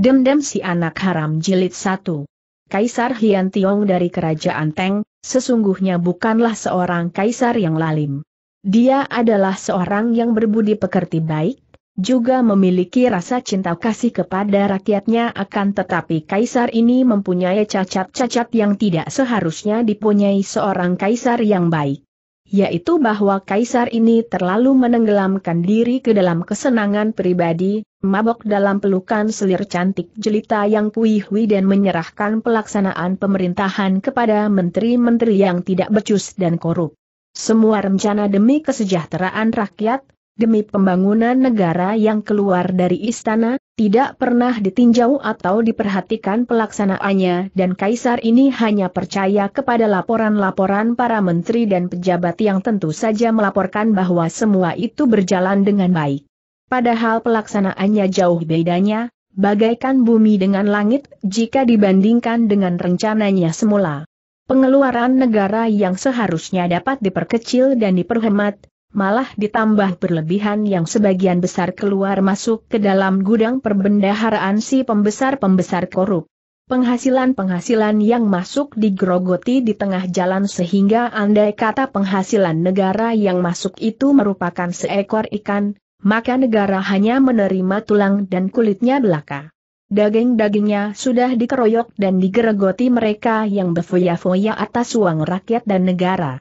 Dendam si anak haram jilid satu. Kaisar Hian Tiong dari Kerajaan Teng, sesungguhnya bukanlah seorang kaisar yang lalim. Dia adalah seorang yang berbudi pekerti baik, juga memiliki rasa cinta kasih kepada rakyatnya akan tetapi kaisar ini mempunyai cacat-cacat yang tidak seharusnya dipunyai seorang kaisar yang baik yaitu bahwa kaisar ini terlalu menenggelamkan diri ke dalam kesenangan pribadi, mabok dalam pelukan selir cantik jelita yang kuihui dan menyerahkan pelaksanaan pemerintahan kepada menteri-menteri yang tidak becus dan korup. Semua rencana demi kesejahteraan rakyat, demi pembangunan negara yang keluar dari istana, tidak pernah ditinjau atau diperhatikan pelaksanaannya dan kaisar ini hanya percaya kepada laporan-laporan para menteri dan pejabat yang tentu saja melaporkan bahwa semua itu berjalan dengan baik. Padahal pelaksanaannya jauh bedanya, bagaikan bumi dengan langit jika dibandingkan dengan rencananya semula. Pengeluaran negara yang seharusnya dapat diperkecil dan diperhemat, malah ditambah berlebihan yang sebagian besar keluar masuk ke dalam gudang perbendaharaan si pembesar-pembesar korup. Penghasilan-penghasilan yang masuk digrogoti di tengah jalan sehingga andai kata penghasilan negara yang masuk itu merupakan seekor ikan, maka negara hanya menerima tulang dan kulitnya belaka. Daging-dagingnya sudah dikeroyok dan digeregoti mereka yang befoya-foya atas uang rakyat dan negara.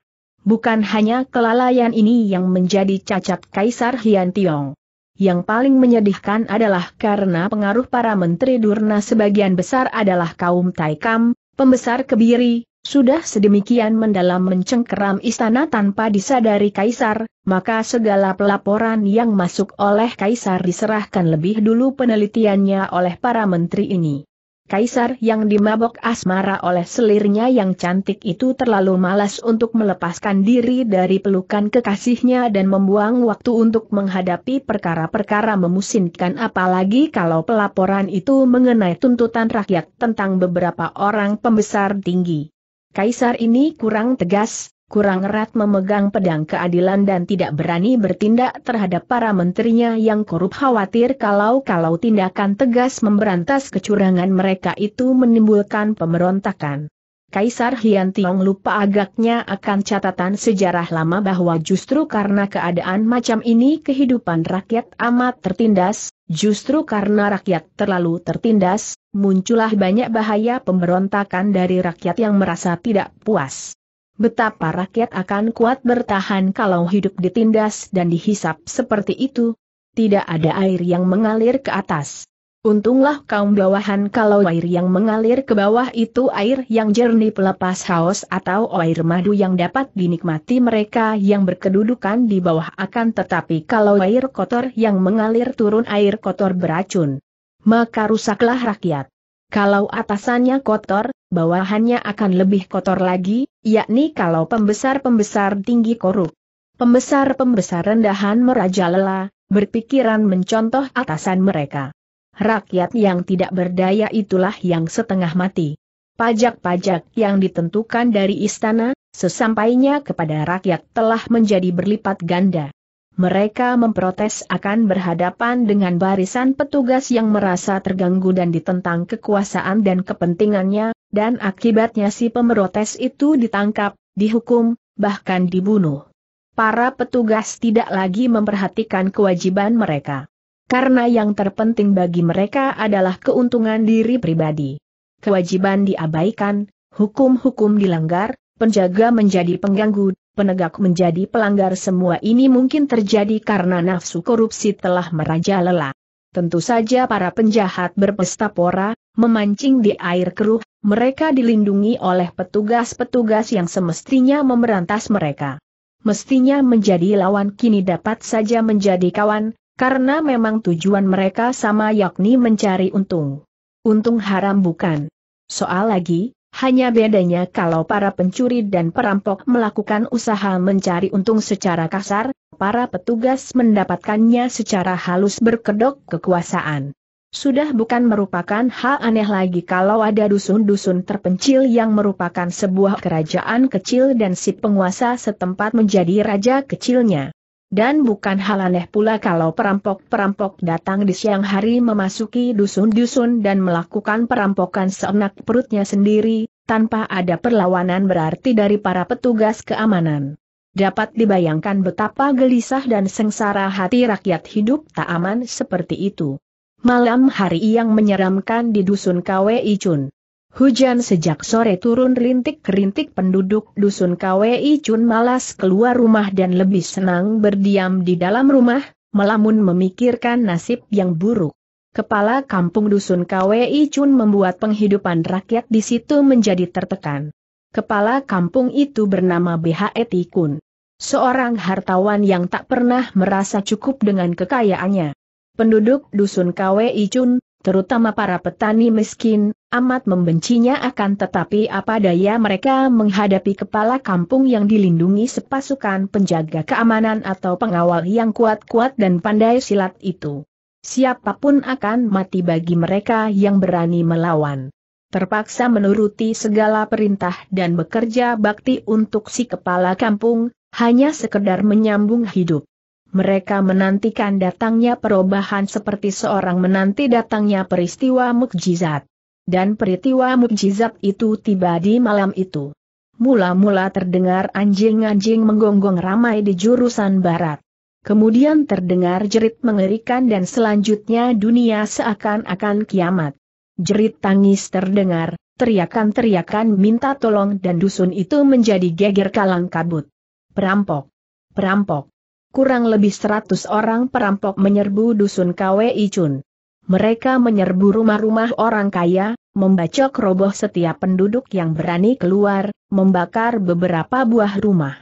Bukan hanya kelalaian ini yang menjadi cacat Kaisar Hian Tiong. Yang paling menyedihkan adalah karena pengaruh para menteri Durna sebagian besar adalah kaum Taikam, pembesar kebiri, sudah sedemikian mendalam mencengkeram istana tanpa disadari Kaisar, maka segala pelaporan yang masuk oleh Kaisar diserahkan lebih dulu penelitiannya oleh para menteri ini. Kaisar yang dimabok asmara oleh selirnya yang cantik itu terlalu malas untuk melepaskan diri dari pelukan kekasihnya dan membuang waktu untuk menghadapi perkara-perkara memusinkan apalagi kalau pelaporan itu mengenai tuntutan rakyat tentang beberapa orang pembesar tinggi. Kaisar ini kurang tegas, kurang erat memegang pedang keadilan dan tidak berani bertindak terhadap para menterinya yang korup khawatir kalau-kalau tindakan tegas memberantas kecurangan mereka itu menimbulkan pemberontakan. Kaisar Hian Tiong lupa agaknya akan catatan sejarah lama bahwa justru karena keadaan macam ini kehidupan rakyat amat tertindas, justru karena rakyat terlalu tertindas, muncullah banyak bahaya pemberontakan dari rakyat yang merasa tidak puas. Betapa rakyat akan kuat bertahan kalau hidup ditindas dan dihisap seperti itu. Tidak ada air yang mengalir ke atas. Untunglah kaum bawahan kalau air yang mengalir ke bawah itu air yang jernih pelepas haus atau air madu yang dapat dinikmati mereka yang berkedudukan di bawah akan tetapi kalau air kotor yang mengalir turun air kotor beracun. Maka rusaklah rakyat. Kalau atasannya kotor, bawahannya akan lebih kotor lagi, yakni kalau pembesar-pembesar tinggi korup. Pembesar-pembesar rendahan merajalela, berpikiran mencontoh atasan mereka. Rakyat yang tidak berdaya itulah yang setengah mati. Pajak-pajak yang ditentukan dari istana, sesampainya kepada rakyat telah menjadi berlipat ganda mereka memprotes akan berhadapan dengan barisan petugas yang merasa terganggu dan ditentang kekuasaan dan kepentingannya, dan akibatnya si pemrotes itu ditangkap, dihukum, bahkan dibunuh. Para petugas tidak lagi memperhatikan kewajiban mereka. Karena yang terpenting bagi mereka adalah keuntungan diri pribadi. Kewajiban diabaikan, hukum-hukum dilanggar, penjaga menjadi pengganggu, penegak menjadi pelanggar semua ini mungkin terjadi karena nafsu korupsi telah merajalela. Tentu saja para penjahat berpesta pora, memancing di air keruh, mereka dilindungi oleh petugas-petugas yang semestinya memberantas mereka. Mestinya menjadi lawan kini dapat saja menjadi kawan, karena memang tujuan mereka sama yakni mencari untung. Untung haram bukan. Soal lagi, hanya bedanya kalau para pencuri dan perampok melakukan usaha mencari untung secara kasar, para petugas mendapatkannya secara halus berkedok kekuasaan. Sudah bukan merupakan hal aneh lagi kalau ada dusun-dusun terpencil yang merupakan sebuah kerajaan kecil dan si penguasa setempat menjadi raja kecilnya. Dan bukan hal aneh pula kalau perampok-perampok datang di siang hari memasuki dusun-dusun dan melakukan perampokan seenak perutnya sendiri, tanpa ada perlawanan berarti dari para petugas keamanan. Dapat dibayangkan betapa gelisah dan sengsara hati rakyat hidup tak aman seperti itu. Malam hari yang menyeramkan di dusun KWI Chun. Hujan sejak sore turun rintik-rintik penduduk dusun KWI Chun malas keluar rumah dan lebih senang berdiam di dalam rumah, melamun memikirkan nasib yang buruk. Kepala kampung dusun KWI Chun membuat penghidupan rakyat di situ menjadi tertekan. Kepala kampung itu bernama BHE Tikun. Seorang hartawan yang tak pernah merasa cukup dengan kekayaannya. Penduduk dusun KWI Chun, terutama para petani miskin, amat membencinya akan tetapi apa daya mereka menghadapi kepala kampung yang dilindungi sepasukan penjaga keamanan atau pengawal yang kuat-kuat dan pandai silat itu. Siapapun akan mati bagi mereka yang berani melawan. Terpaksa menuruti segala perintah dan bekerja bakti untuk si kepala kampung, hanya sekedar menyambung hidup mereka menantikan datangnya perubahan seperti seorang menanti datangnya peristiwa mukjizat. Dan peristiwa mukjizat itu tiba di malam itu. Mula-mula terdengar anjing-anjing menggonggong ramai di jurusan barat. Kemudian terdengar jerit mengerikan dan selanjutnya dunia seakan-akan kiamat. Jerit tangis terdengar, teriakan-teriakan minta tolong dan dusun itu menjadi geger kalang kabut. Perampok! Perampok! kurang lebih seratus orang perampok menyerbu dusun KWI Chun. Mereka menyerbu rumah-rumah orang kaya, membacok roboh setiap penduduk yang berani keluar, membakar beberapa buah rumah.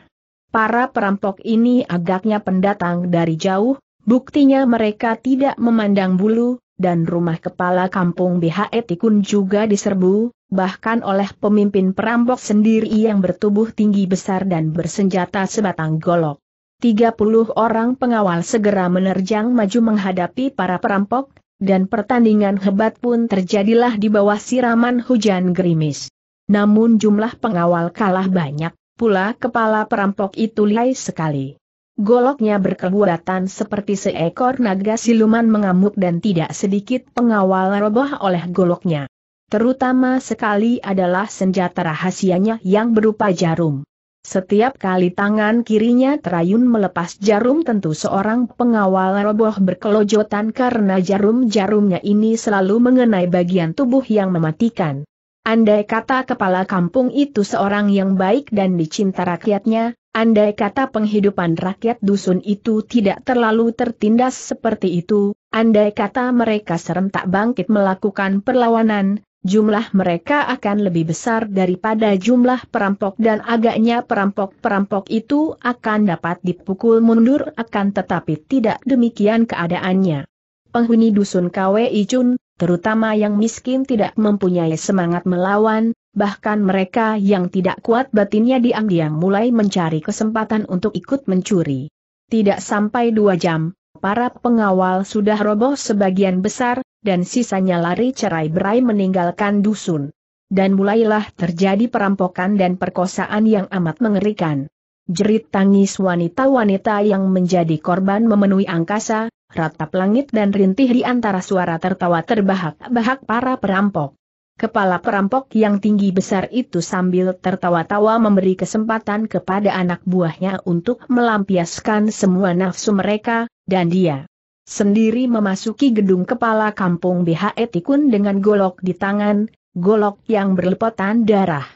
Para perampok ini agaknya pendatang dari jauh, buktinya mereka tidak memandang bulu, dan rumah kepala kampung BHE Tikun juga diserbu, bahkan oleh pemimpin perampok sendiri yang bertubuh tinggi besar dan bersenjata sebatang golok. 30 orang pengawal segera menerjang maju menghadapi para perampok, dan pertandingan hebat pun terjadilah di bawah siraman hujan gerimis. Namun jumlah pengawal kalah banyak, pula kepala perampok itu lihai sekali. Goloknya berkebuatan seperti seekor naga siluman mengamuk dan tidak sedikit pengawal roboh oleh goloknya. Terutama sekali adalah senjata rahasianya yang berupa jarum. Setiap kali tangan kirinya terayun melepas jarum tentu seorang pengawal roboh berkelojotan karena jarum-jarumnya ini selalu mengenai bagian tubuh yang mematikan. Andai kata kepala kampung itu seorang yang baik dan dicinta rakyatnya, andai kata penghidupan rakyat dusun itu tidak terlalu tertindas seperti itu, andai kata mereka serentak bangkit melakukan perlawanan, jumlah mereka akan lebih besar daripada jumlah perampok dan agaknya perampok-perampok itu akan dapat dipukul mundur akan tetapi tidak demikian keadaannya. Penghuni dusun KW Icun, terutama yang miskin tidak mempunyai semangat melawan, bahkan mereka yang tidak kuat batinnya diam-diam mulai mencari kesempatan untuk ikut mencuri. Tidak sampai dua jam, para pengawal sudah roboh sebagian besar, dan sisanya lari cerai berai meninggalkan dusun. Dan mulailah terjadi perampokan dan perkosaan yang amat mengerikan. Jerit tangis wanita-wanita yang menjadi korban memenuhi angkasa, ratap langit dan rintih di antara suara tertawa terbahak-bahak para perampok. Kepala perampok yang tinggi besar itu sambil tertawa-tawa memberi kesempatan kepada anak buahnya untuk melampiaskan semua nafsu mereka, dan dia sendiri memasuki gedung kepala kampung BHE Tikun dengan golok di tangan, golok yang berlepotan darah.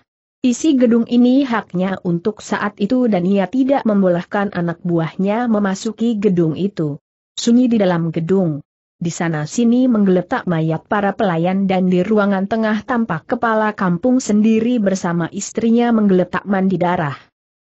Isi gedung ini haknya untuk saat itu dan ia tidak membolehkan anak buahnya memasuki gedung itu. Sunyi di dalam gedung. Di sana-sini menggeletak mayat para pelayan dan di ruangan tengah tampak kepala kampung sendiri bersama istrinya menggeletak mandi darah.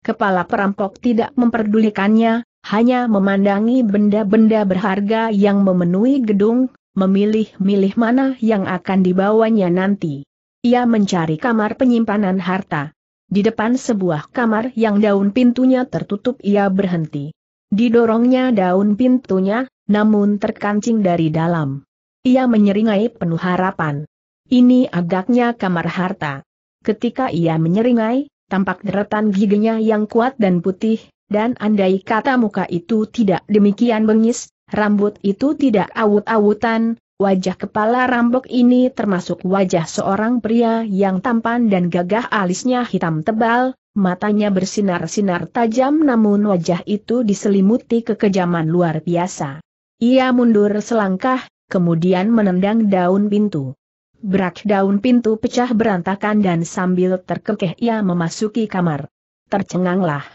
Kepala perampok tidak memperdulikannya, hanya memandangi benda-benda berharga yang memenuhi gedung, memilih-milih mana yang akan dibawanya nanti. Ia mencari kamar penyimpanan harta. Di depan sebuah kamar yang daun pintunya tertutup ia berhenti. Didorongnya daun pintunya, namun terkancing dari dalam. Ia menyeringai penuh harapan. Ini agaknya kamar harta. Ketika ia menyeringai, tampak deretan giginya yang kuat dan putih, dan andai kata muka itu tidak demikian bengis, rambut itu tidak awut-awutan, wajah kepala rambok ini termasuk wajah seorang pria yang tampan dan gagah alisnya hitam tebal, matanya bersinar-sinar tajam namun wajah itu diselimuti kekejaman luar biasa. Ia mundur selangkah, kemudian menendang daun pintu. Brak daun pintu pecah berantakan dan sambil terkekeh ia memasuki kamar. Tercenganglah.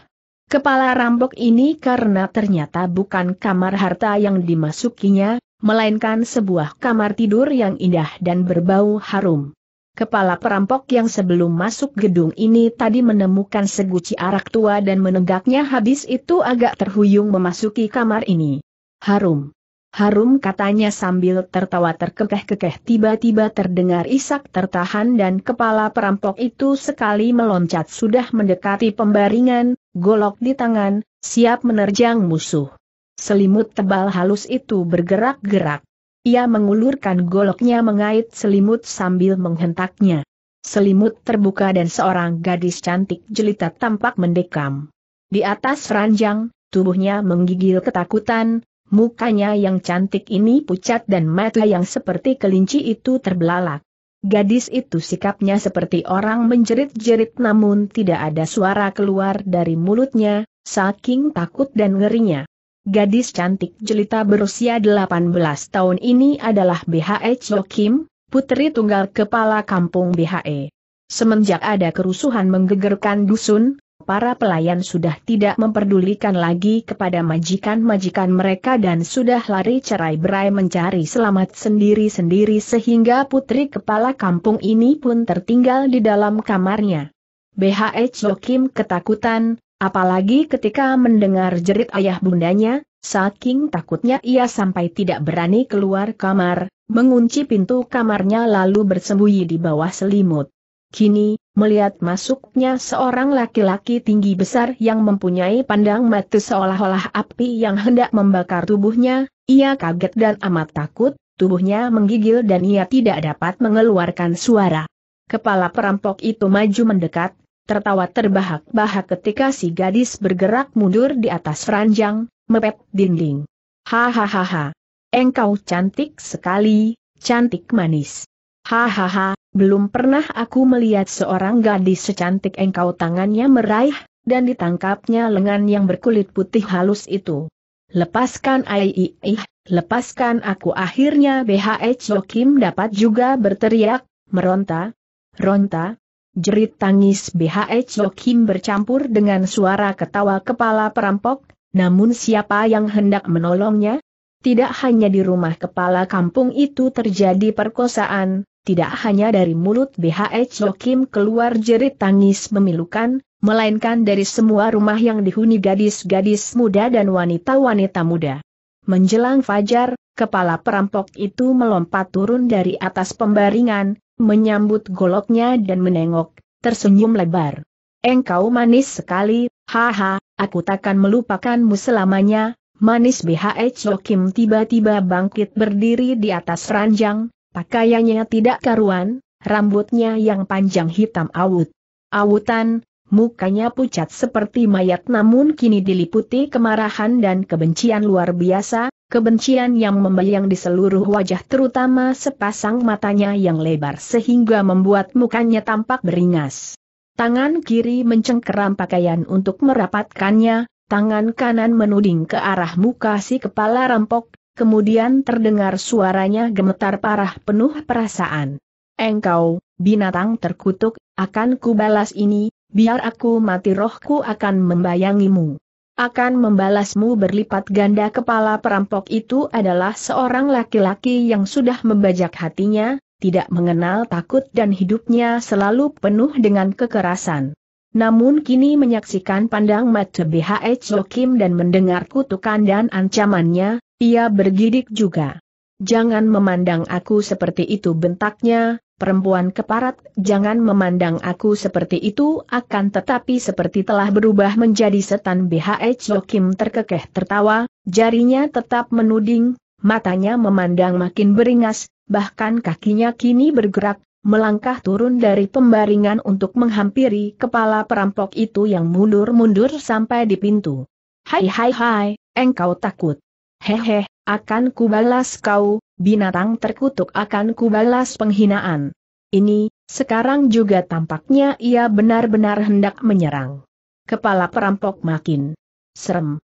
Kepala rampok ini karena ternyata bukan kamar harta yang dimasukinya, melainkan sebuah kamar tidur yang indah dan berbau harum. Kepala perampok yang sebelum masuk gedung ini tadi menemukan seguci arak tua dan menegaknya habis itu agak terhuyung memasuki kamar ini. Harum. Harum katanya sambil tertawa terkekeh-kekeh tiba-tiba terdengar isak tertahan dan kepala perampok itu sekali meloncat sudah mendekati pembaringan, golok di tangan, siap menerjang musuh. Selimut tebal halus itu bergerak-gerak. Ia mengulurkan goloknya mengait selimut sambil menghentaknya. Selimut terbuka dan seorang gadis cantik jelita tampak mendekam. Di atas ranjang, tubuhnya menggigil ketakutan, Mukanya yang cantik ini pucat dan mata yang seperti kelinci itu terbelalak. Gadis itu sikapnya seperti orang menjerit-jerit namun tidak ada suara keluar dari mulutnya, saking takut dan ngerinya. Gadis cantik jelita berusia 18 tahun ini adalah BHE Chyo Kim, putri tunggal kepala kampung BHE. Semenjak ada kerusuhan menggegerkan dusun, para pelayan sudah tidak memperdulikan lagi kepada majikan-majikan mereka dan sudah lari cerai berai mencari selamat sendiri-sendiri sehingga putri kepala kampung ini pun tertinggal di dalam kamarnya. BHH Jokim ketakutan, apalagi ketika mendengar jerit ayah bundanya, saking takutnya ia sampai tidak berani keluar kamar, mengunci pintu kamarnya lalu bersembunyi di bawah selimut. Kini, melihat masuknya seorang laki-laki tinggi besar yang mempunyai pandang mata seolah-olah api yang hendak membakar tubuhnya, ia kaget dan amat takut, tubuhnya menggigil dan ia tidak dapat mengeluarkan suara. Kepala perampok itu maju mendekat, tertawa terbahak-bahak ketika si gadis bergerak mundur di atas ranjang, mepet dinding. Hahaha. Engkau cantik sekali, cantik manis. Hahaha, belum pernah aku melihat seorang gadis secantik engkau tangannya meraih, dan ditangkapnya lengan yang berkulit putih halus itu. Lepaskan aiiih, lepaskan aku akhirnya BHH e Chokim dapat juga berteriak, meronta, ronta, jerit tangis BHH e Chokim bercampur dengan suara ketawa kepala perampok, namun siapa yang hendak menolongnya? Tidak hanya di rumah kepala kampung itu terjadi perkosaan, tidak hanya dari mulut BHH e Kim keluar jerit tangis memilukan, melainkan dari semua rumah yang dihuni gadis-gadis muda dan wanita-wanita muda. Menjelang fajar, kepala perampok itu melompat turun dari atas pembaringan, menyambut goloknya dan menengok, tersenyum lebar. Engkau manis sekali, haha, aku takkan melupakanmu selamanya, manis BHH e Kim tiba-tiba bangkit berdiri di atas ranjang, Pakaiannya tidak karuan, rambutnya yang panjang hitam awut. Awutan, mukanya pucat seperti mayat namun kini diliputi kemarahan dan kebencian luar biasa, kebencian yang membayang di seluruh wajah terutama sepasang matanya yang lebar sehingga membuat mukanya tampak beringas. Tangan kiri mencengkeram pakaian untuk merapatkannya, tangan kanan menuding ke arah muka si kepala rampok, Kemudian terdengar suaranya gemetar parah penuh perasaan. Engkau, binatang terkutuk, akan kubalas ini, biar aku mati rohku akan membayangimu. Akan membalasmu berlipat ganda kepala perampok itu adalah seorang laki-laki yang sudah membajak hatinya, tidak mengenal takut dan hidupnya selalu penuh dengan kekerasan. Namun kini menyaksikan pandang mata BHH Kim e dan mendengar kutukan dan ancamannya, ia bergidik juga. Jangan memandang aku seperti itu bentaknya, perempuan keparat, jangan memandang aku seperti itu akan tetapi seperti telah berubah menjadi setan BHH Kim e terkekeh tertawa, jarinya tetap menuding, matanya memandang makin beringas, bahkan kakinya kini bergerak, melangkah turun dari pembaringan untuk menghampiri kepala perampok itu yang mundur-mundur sampai di pintu. Hai hai hai, engkau takut. Hehe, akan kubalas kau, binatang terkutuk akan kubalas penghinaan. Ini, sekarang juga tampaknya ia benar-benar hendak menyerang. Kepala perampok makin serem.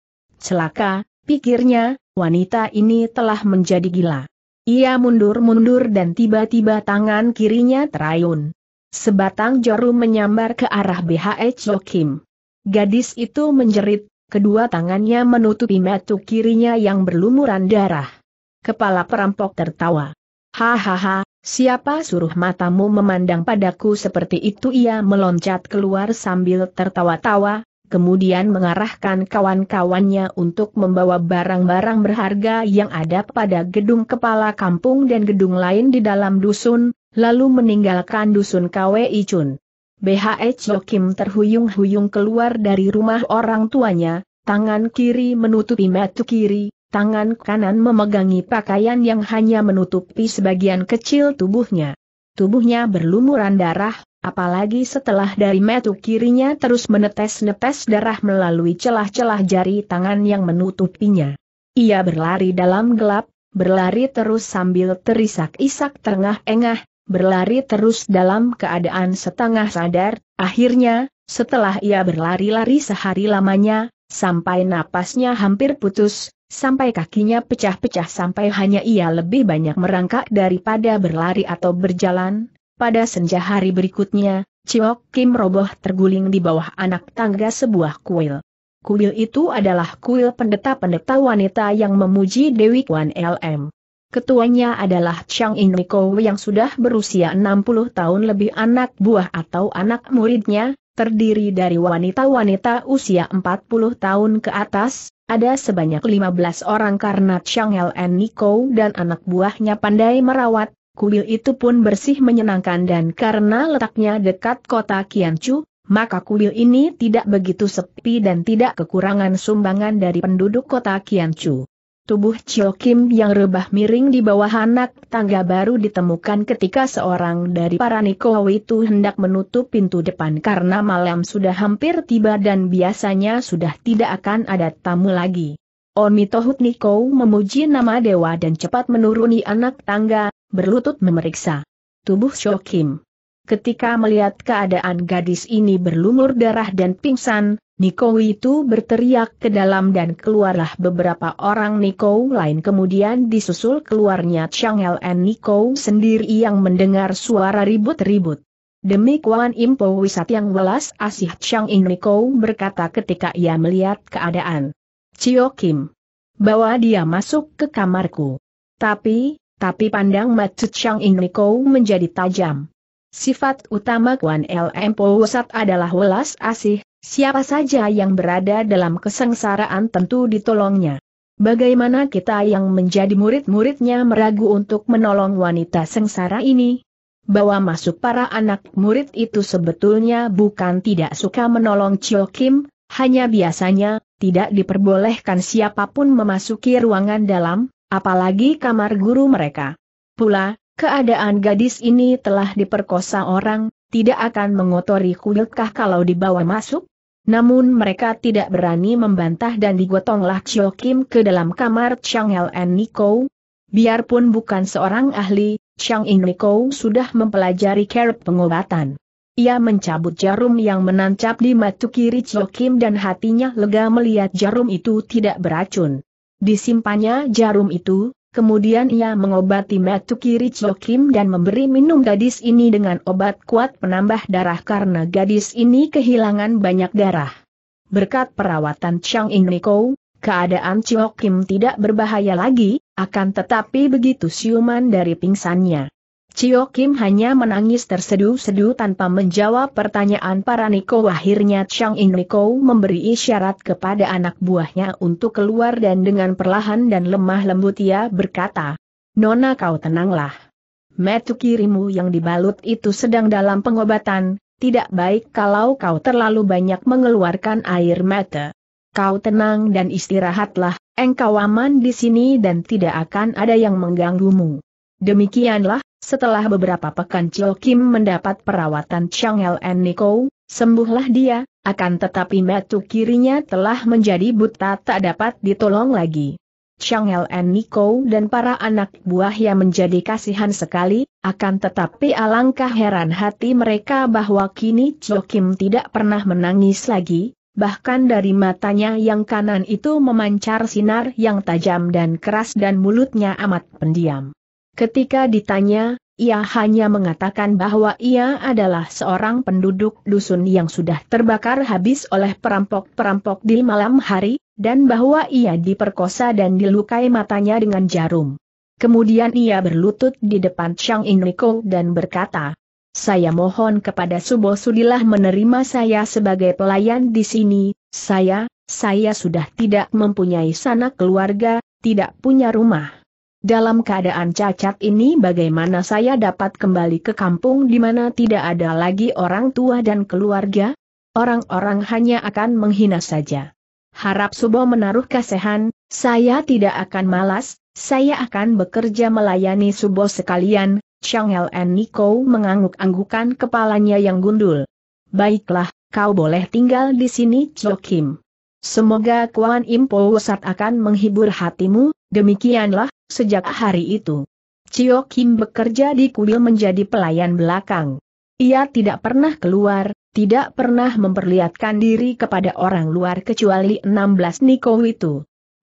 Celaka, pikirnya, wanita ini telah menjadi gila. Ia mundur-mundur dan tiba-tiba tangan kirinya terayun. Sebatang jarum menyambar ke arah Cho Kim. Gadis itu menjerit, kedua tangannya menutupi mata kirinya yang berlumuran darah. Kepala perampok tertawa. Hahaha, siapa suruh matamu memandang padaku seperti itu ia meloncat keluar sambil tertawa-tawa, kemudian mengarahkan kawan-kawannya untuk membawa barang-barang berharga yang ada pada gedung kepala kampung dan gedung lain di dalam dusun, lalu meninggalkan dusun KWI Chun. BHH Kim terhuyung-huyung keluar dari rumah orang tuanya, tangan kiri menutupi mata kiri, tangan kanan memegangi pakaian yang hanya menutupi sebagian kecil tubuhnya. Tubuhnya berlumuran darah, Apalagi setelah dari metu kirinya terus menetes-netes darah melalui celah-celah jari tangan yang menutupinya. Ia berlari dalam gelap, berlari terus sambil terisak-isak tengah engah berlari terus dalam keadaan setengah sadar, akhirnya, setelah ia berlari-lari sehari lamanya, sampai napasnya hampir putus, sampai kakinya pecah-pecah sampai hanya ia lebih banyak merangkak daripada berlari atau berjalan, pada senja hari berikutnya, Ciok Kim roboh terguling di bawah anak tangga sebuah kuil. Kuil itu adalah kuil pendeta-pendeta wanita yang memuji Dewi Kwan LM. Ketuanya adalah Chang In Niko yang sudah berusia 60 tahun lebih anak buah atau anak muridnya, terdiri dari wanita-wanita usia 40 tahun ke atas, ada sebanyak 15 orang karena Chang LN Niko dan anak buahnya pandai merawat, kuil itu pun bersih menyenangkan dan karena letaknya dekat kota Kianchu, maka kuil ini tidak begitu sepi dan tidak kekurangan sumbangan dari penduduk kota Kianchu. Tubuh Chio Kim yang rebah miring di bawah anak tangga baru ditemukan ketika seorang dari para Nikowo itu hendak menutup pintu depan karena malam sudah hampir tiba dan biasanya sudah tidak akan ada tamu lagi. Onitohut Niko memuji nama dewa dan cepat menuruni anak tangga, berlutut memeriksa tubuh Kim. Ketika melihat keadaan gadis ini berlumur darah dan pingsan, Niko itu berteriak ke dalam dan keluarlah beberapa orang Niko lain kemudian disusul keluarnya Chang and Niko sendiri yang mendengar suara ribut-ribut. Demi Kuan Impo Wisat yang welas asih Chang In Niko berkata ketika ia melihat keadaan. Chio Kim. Bawa dia masuk ke kamarku. Tapi, tapi pandang Macut Chang Inliko menjadi tajam. Sifat utama Kuan LM Po adalah welas asih, siapa saja yang berada dalam kesengsaraan tentu ditolongnya. Bagaimana kita yang menjadi murid-muridnya meragu untuk menolong wanita sengsara ini? Bahwa masuk para anak murid itu sebetulnya bukan tidak suka menolong Chio Kim, hanya biasanya, tidak diperbolehkan siapapun memasuki ruangan dalam, apalagi kamar guru mereka. Pula, keadaan gadis ini telah diperkosa orang, tidak akan mengotori kuilkah kalau dibawa masuk? Namun mereka tidak berani membantah dan digotonglah Chio Kim ke dalam kamar Chang El and Niko. Biarpun bukan seorang ahli, Chang In Niko sudah mempelajari kerap pengobatan. Ia mencabut jarum yang menancap di matu kiri Chio Kim dan hatinya lega melihat jarum itu tidak beracun. Disimpannya jarum itu, kemudian ia mengobati metu kiri Chokim dan memberi minum gadis ini dengan obat kuat penambah darah karena gadis ini kehilangan banyak darah. Berkat perawatan Chang In Niko, keadaan Chokim tidak berbahaya lagi, akan tetapi begitu siuman dari pingsannya. Cio Kim hanya menangis tersedu sedu tanpa menjawab pertanyaan para Niko. Akhirnya Chang In Niko memberi isyarat kepada anak buahnya untuk keluar dan dengan perlahan dan lemah lembut ia berkata, Nona kau tenanglah. Metu kirimu yang dibalut itu sedang dalam pengobatan, tidak baik kalau kau terlalu banyak mengeluarkan air mata. Kau tenang dan istirahatlah, engkau aman di sini dan tidak akan ada yang mengganggumu. Demikianlah setelah beberapa pekan Chil Kim mendapat perawatan Chang and Niko, sembuhlah dia, akan tetapi matu kirinya telah menjadi buta tak dapat ditolong lagi. Chang and Niko dan para anak buah yang menjadi kasihan sekali, akan tetapi alangkah heran hati mereka bahwa kini Chil Kim tidak pernah menangis lagi, bahkan dari matanya yang kanan itu memancar sinar yang tajam dan keras dan mulutnya amat pendiam. Ketika ditanya, ia hanya mengatakan bahwa ia adalah seorang penduduk dusun yang sudah terbakar habis oleh perampok-perampok di malam hari, dan bahwa ia diperkosa dan dilukai matanya dengan jarum. Kemudian ia berlutut di depan Chang Inriko dan berkata, Saya mohon kepada Subo Sudilah menerima saya sebagai pelayan di sini, saya, saya sudah tidak mempunyai sanak keluarga, tidak punya rumah. Dalam keadaan cacat ini bagaimana saya dapat kembali ke kampung di mana tidak ada lagi orang tua dan keluarga? Orang-orang hanya akan menghina saja. Harap Subo menaruh kasihan, saya tidak akan malas, saya akan bekerja melayani Subo sekalian, Chang El and Nico mengangguk-anggukan kepalanya yang gundul. Baiklah, kau boleh tinggal di sini Kim. Semoga Kuan Impo saat akan menghibur hatimu, Demikianlah, sejak hari itu. Cio Kim bekerja di kuil menjadi pelayan belakang. Ia tidak pernah keluar, tidak pernah memperlihatkan diri kepada orang luar kecuali 16 Niko itu.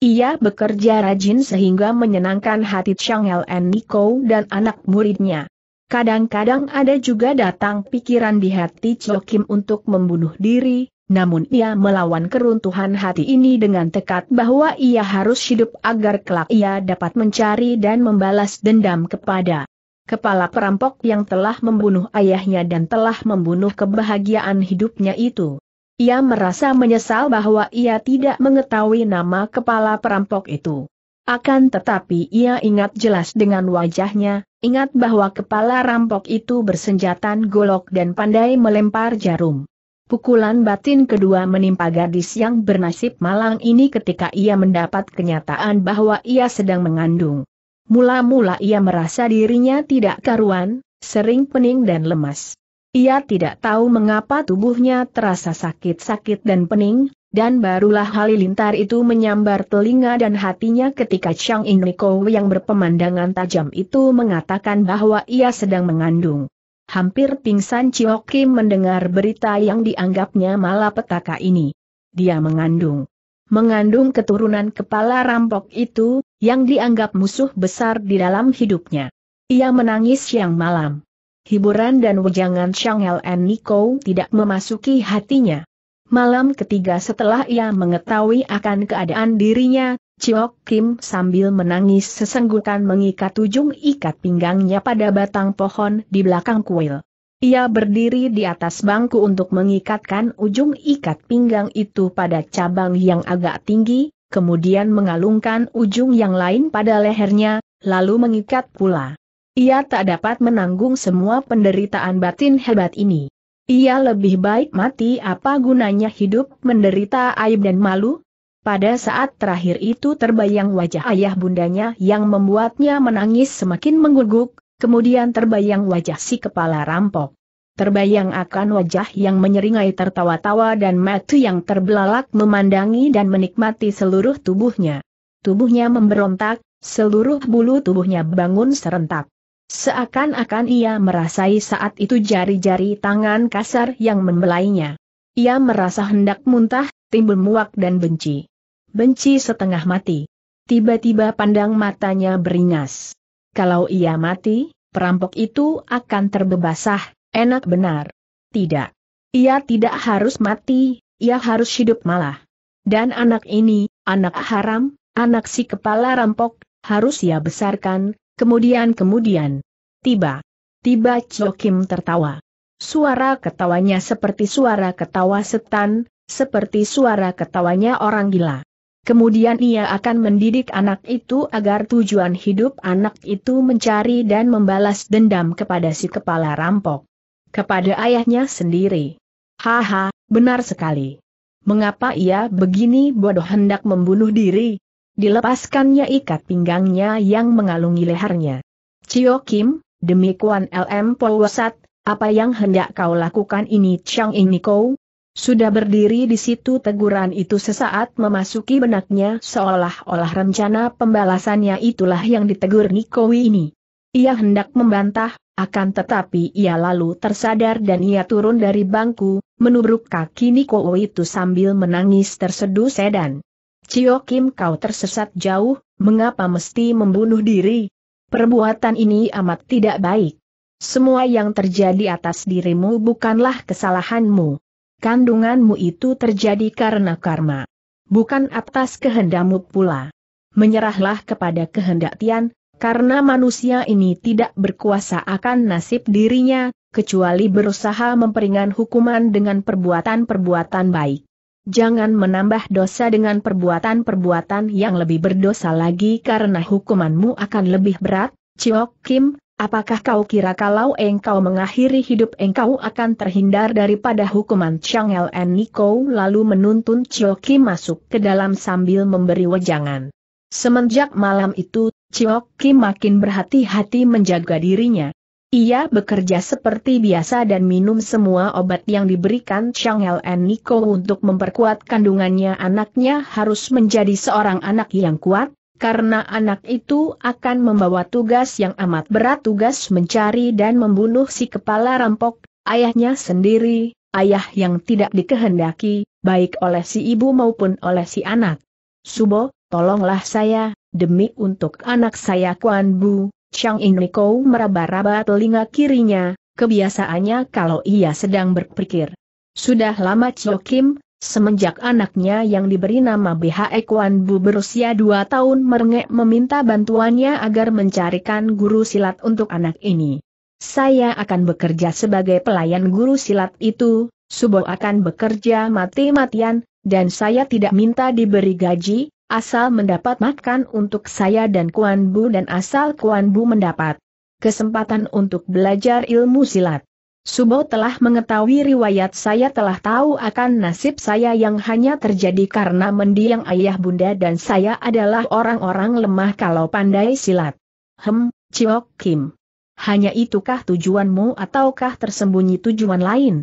Ia bekerja rajin sehingga menyenangkan hati Chang and Niko dan anak muridnya. Kadang-kadang ada juga datang pikiran di hati Cio Kim untuk membunuh diri, namun ia melawan keruntuhan hati ini dengan tekad bahwa ia harus hidup agar kelak ia dapat mencari dan membalas dendam kepada kepala perampok yang telah membunuh ayahnya dan telah membunuh kebahagiaan hidupnya itu. Ia merasa menyesal bahwa ia tidak mengetahui nama kepala perampok itu. Akan tetapi ia ingat jelas dengan wajahnya, ingat bahwa kepala rampok itu bersenjatan golok dan pandai melempar jarum. Pukulan batin kedua menimpa gadis yang bernasib malang ini ketika ia mendapat kenyataan bahwa ia sedang mengandung. Mula-mula ia merasa dirinya tidak karuan, sering pening dan lemas. Ia tidak tahu mengapa tubuhnya terasa sakit-sakit dan pening, dan barulah halilintar itu menyambar telinga dan hatinya ketika Chang In yang berpemandangan tajam itu mengatakan bahwa ia sedang mengandung. Hampir pingsan Chiok Kim mendengar berita yang dianggapnya malapetaka ini. Dia mengandung. Mengandung keturunan kepala rampok itu, yang dianggap musuh besar di dalam hidupnya. Ia menangis siang malam. Hiburan dan wejangan Shang and Niko tidak memasuki hatinya. Malam ketiga setelah ia mengetahui akan keadaan dirinya, Ciok Kim sambil menangis sesenggukan mengikat ujung ikat pinggangnya pada batang pohon di belakang kuil. Ia berdiri di atas bangku untuk mengikatkan ujung ikat pinggang itu pada cabang yang agak tinggi, kemudian mengalungkan ujung yang lain pada lehernya, lalu mengikat pula. Ia tak dapat menanggung semua penderitaan batin hebat ini. Ia lebih baik mati apa gunanya hidup menderita aib dan malu, pada saat terakhir itu terbayang wajah ayah bundanya yang membuatnya menangis semakin mengguguk, kemudian terbayang wajah si kepala rampok. Terbayang akan wajah yang menyeringai tertawa-tawa dan mata yang terbelalak memandangi dan menikmati seluruh tubuhnya. Tubuhnya memberontak, seluruh bulu tubuhnya bangun serentak. Seakan-akan ia merasai saat itu jari-jari tangan kasar yang membelainya. Ia merasa hendak muntah, timbul muak dan benci benci setengah mati. Tiba-tiba pandang matanya beringas. Kalau ia mati, perampok itu akan terbebasah, enak benar. Tidak. Ia tidak harus mati, ia harus hidup malah. Dan anak ini, anak haram, anak si kepala rampok, harus ia besarkan, kemudian-kemudian. Tiba. Tiba Chokim tertawa. Suara ketawanya seperti suara ketawa setan, seperti suara ketawanya orang gila. Kemudian ia akan mendidik anak itu agar tujuan hidup anak itu mencari dan membalas dendam kepada si kepala rampok. Kepada ayahnya sendiri. Haha, benar sekali. Mengapa ia begini bodoh hendak membunuh diri? Dilepaskannya ikat pinggangnya yang mengalungi lehernya. Cio Kim, demi Kuan LM Polwosat, apa yang hendak kau lakukan ini Chang Ini sudah berdiri di situ teguran itu sesaat memasuki benaknya seolah-olah rencana pembalasannya itulah yang ditegur Nikowi ini. Ia hendak membantah, akan tetapi ia lalu tersadar dan ia turun dari bangku, menubruk kaki Nikowi itu sambil menangis terseduh sedan. Cio Kim kau tersesat jauh, mengapa mesti membunuh diri? Perbuatan ini amat tidak baik. Semua yang terjadi atas dirimu bukanlah kesalahanmu. Kandunganmu itu terjadi karena karma. Bukan atas kehendakmu pula. Menyerahlah kepada kehendak Tian, karena manusia ini tidak berkuasa akan nasib dirinya, kecuali berusaha memperingan hukuman dengan perbuatan-perbuatan baik. Jangan menambah dosa dengan perbuatan-perbuatan yang lebih berdosa lagi karena hukumanmu akan lebih berat, Chiok Kim, Apakah kau kira kalau engkau mengakhiri hidup engkau akan terhindar daripada hukuman Chang El and Niko lalu menuntun Kim masuk ke dalam sambil memberi wejangan. Semenjak malam itu, Kim makin berhati-hati menjaga dirinya. Ia bekerja seperti biasa dan minum semua obat yang diberikan Chang El and Niko untuk memperkuat kandungannya anaknya harus menjadi seorang anak yang kuat, karena anak itu akan membawa tugas yang amat berat tugas mencari dan membunuh si kepala rampok, ayahnya sendiri, ayah yang tidak dikehendaki, baik oleh si ibu maupun oleh si anak. Subo, tolonglah saya, demi untuk anak saya Kuan Bu, Chang In Niko meraba-raba telinga kirinya, kebiasaannya kalau ia sedang berpikir. Sudah lama Chio Kim, Semenjak anaknya yang diberi nama BH Ekwan Bu berusia dua tahun merengek meminta bantuannya agar mencarikan guru silat untuk anak ini. Saya akan bekerja sebagai pelayan guru silat itu, Subo akan bekerja mati-matian, dan saya tidak minta diberi gaji, asal mendapat makan untuk saya dan Kuan Bu dan asal Kuan Bu mendapat kesempatan untuk belajar ilmu silat. Subo telah mengetahui riwayat saya telah tahu akan nasib saya yang hanya terjadi karena mendiang ayah bunda dan saya adalah orang-orang lemah kalau pandai silat. Hem, Ciok Kim. Hanya itukah tujuanmu ataukah tersembunyi tujuan lain?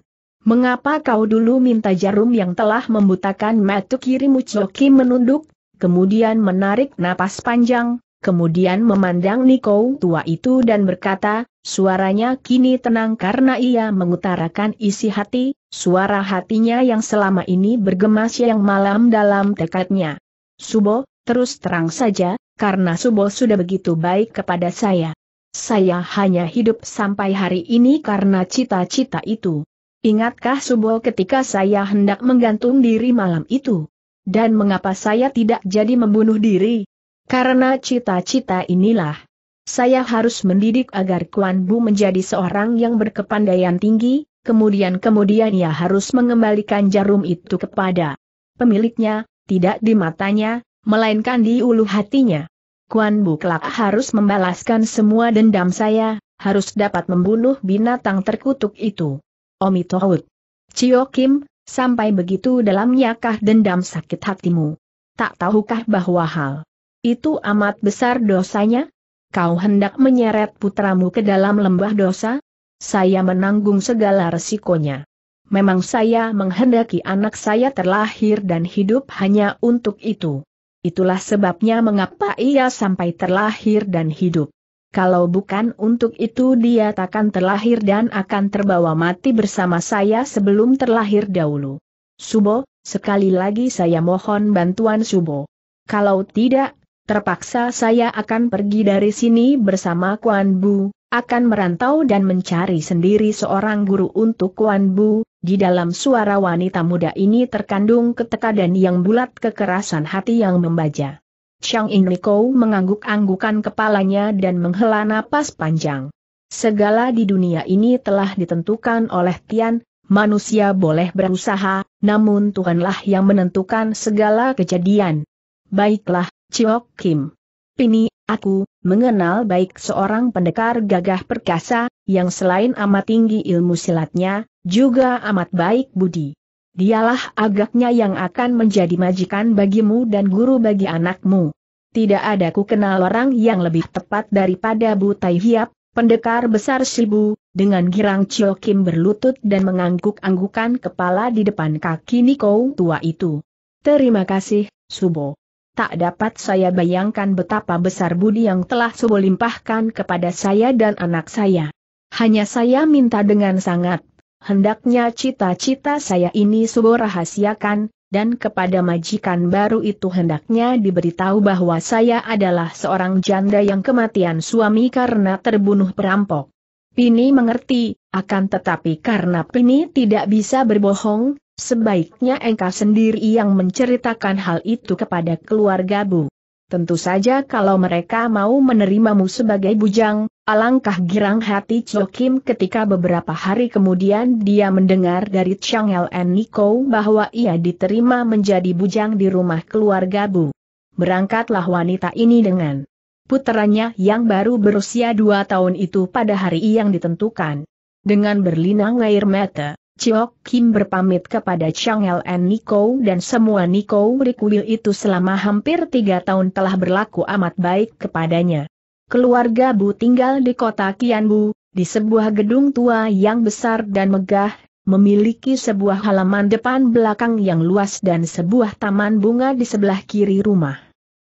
Mengapa kau dulu minta jarum yang telah membutakan mata kirimu Ciok Kim menunduk, kemudian menarik napas panjang, kemudian memandang Niko tua itu dan berkata, suaranya kini tenang karena ia mengutarakan isi hati, suara hatinya yang selama ini bergema siang malam dalam tekadnya. Subo, terus terang saja, karena Subo sudah begitu baik kepada saya. Saya hanya hidup sampai hari ini karena cita-cita itu. Ingatkah Subo ketika saya hendak menggantung diri malam itu? Dan mengapa saya tidak jadi membunuh diri? Karena cita-cita inilah, saya harus mendidik agar Kuan Bu menjadi seorang yang berkepandaian tinggi, kemudian-kemudian ia harus mengembalikan jarum itu kepada pemiliknya, tidak di matanya, melainkan di ulu hatinya. Kuan Bu kelak harus membalaskan semua dendam saya, harus dapat membunuh binatang terkutuk itu. Omi Tohut. Cio Kim, sampai begitu dalamnya kah dendam sakit hatimu? Tak tahukah bahwa hal itu amat besar dosanya? Kau hendak menyeret putramu ke dalam lembah dosa? Saya menanggung segala resikonya. Memang saya menghendaki anak saya terlahir dan hidup hanya untuk itu. Itulah sebabnya mengapa ia sampai terlahir dan hidup. Kalau bukan untuk itu dia takkan terlahir dan akan terbawa mati bersama saya sebelum terlahir dahulu. Subo, sekali lagi saya mohon bantuan Subo. Kalau tidak, terpaksa saya akan pergi dari sini bersama Kuan Bu, akan merantau dan mencari sendiri seorang guru untuk Kuan Bu, di dalam suara wanita muda ini terkandung ketekadan yang bulat kekerasan hati yang membaja. Chang In Liko mengangguk-anggukan kepalanya dan menghela napas panjang. Segala di dunia ini telah ditentukan oleh Tian, manusia boleh berusaha, namun Tuhanlah yang menentukan segala kejadian. Baiklah, Chiok Kim. Pini, aku, mengenal baik seorang pendekar gagah perkasa, yang selain amat tinggi ilmu silatnya, juga amat baik budi. Dialah agaknya yang akan menjadi majikan bagimu dan guru bagi anakmu. Tidak ada ku kenal orang yang lebih tepat daripada Bu Tai Hiap, pendekar besar Sibu, dengan girang Chio Kim berlutut dan mengangguk-anggukan kepala di depan kaki Niko tua itu. Terima kasih, Subo tak dapat saya bayangkan betapa besar budi yang telah Subo limpahkan kepada saya dan anak saya. Hanya saya minta dengan sangat, hendaknya cita-cita saya ini Subo rahasiakan, dan kepada majikan baru itu hendaknya diberitahu bahwa saya adalah seorang janda yang kematian suami karena terbunuh perampok. Pini mengerti, akan tetapi karena Pini tidak bisa berbohong, Sebaiknya engkau sendiri yang menceritakan hal itu kepada keluarga Bu. Tentu saja kalau mereka mau menerimamu sebagai bujang, alangkah girang hati Cho Kim ketika beberapa hari kemudian dia mendengar dari Chang El Niko bahwa ia diterima menjadi bujang di rumah keluarga Bu. Berangkatlah wanita ini dengan putranya yang baru berusia dua tahun itu pada hari yang ditentukan. Dengan berlinang air mata, Chiok Kim berpamit kepada Chang and Niko dan semua Niko Rikuil itu selama hampir tiga tahun telah berlaku amat baik kepadanya. Keluarga Bu tinggal di kota Kianbu, di sebuah gedung tua yang besar dan megah, memiliki sebuah halaman depan belakang yang luas dan sebuah taman bunga di sebelah kiri rumah.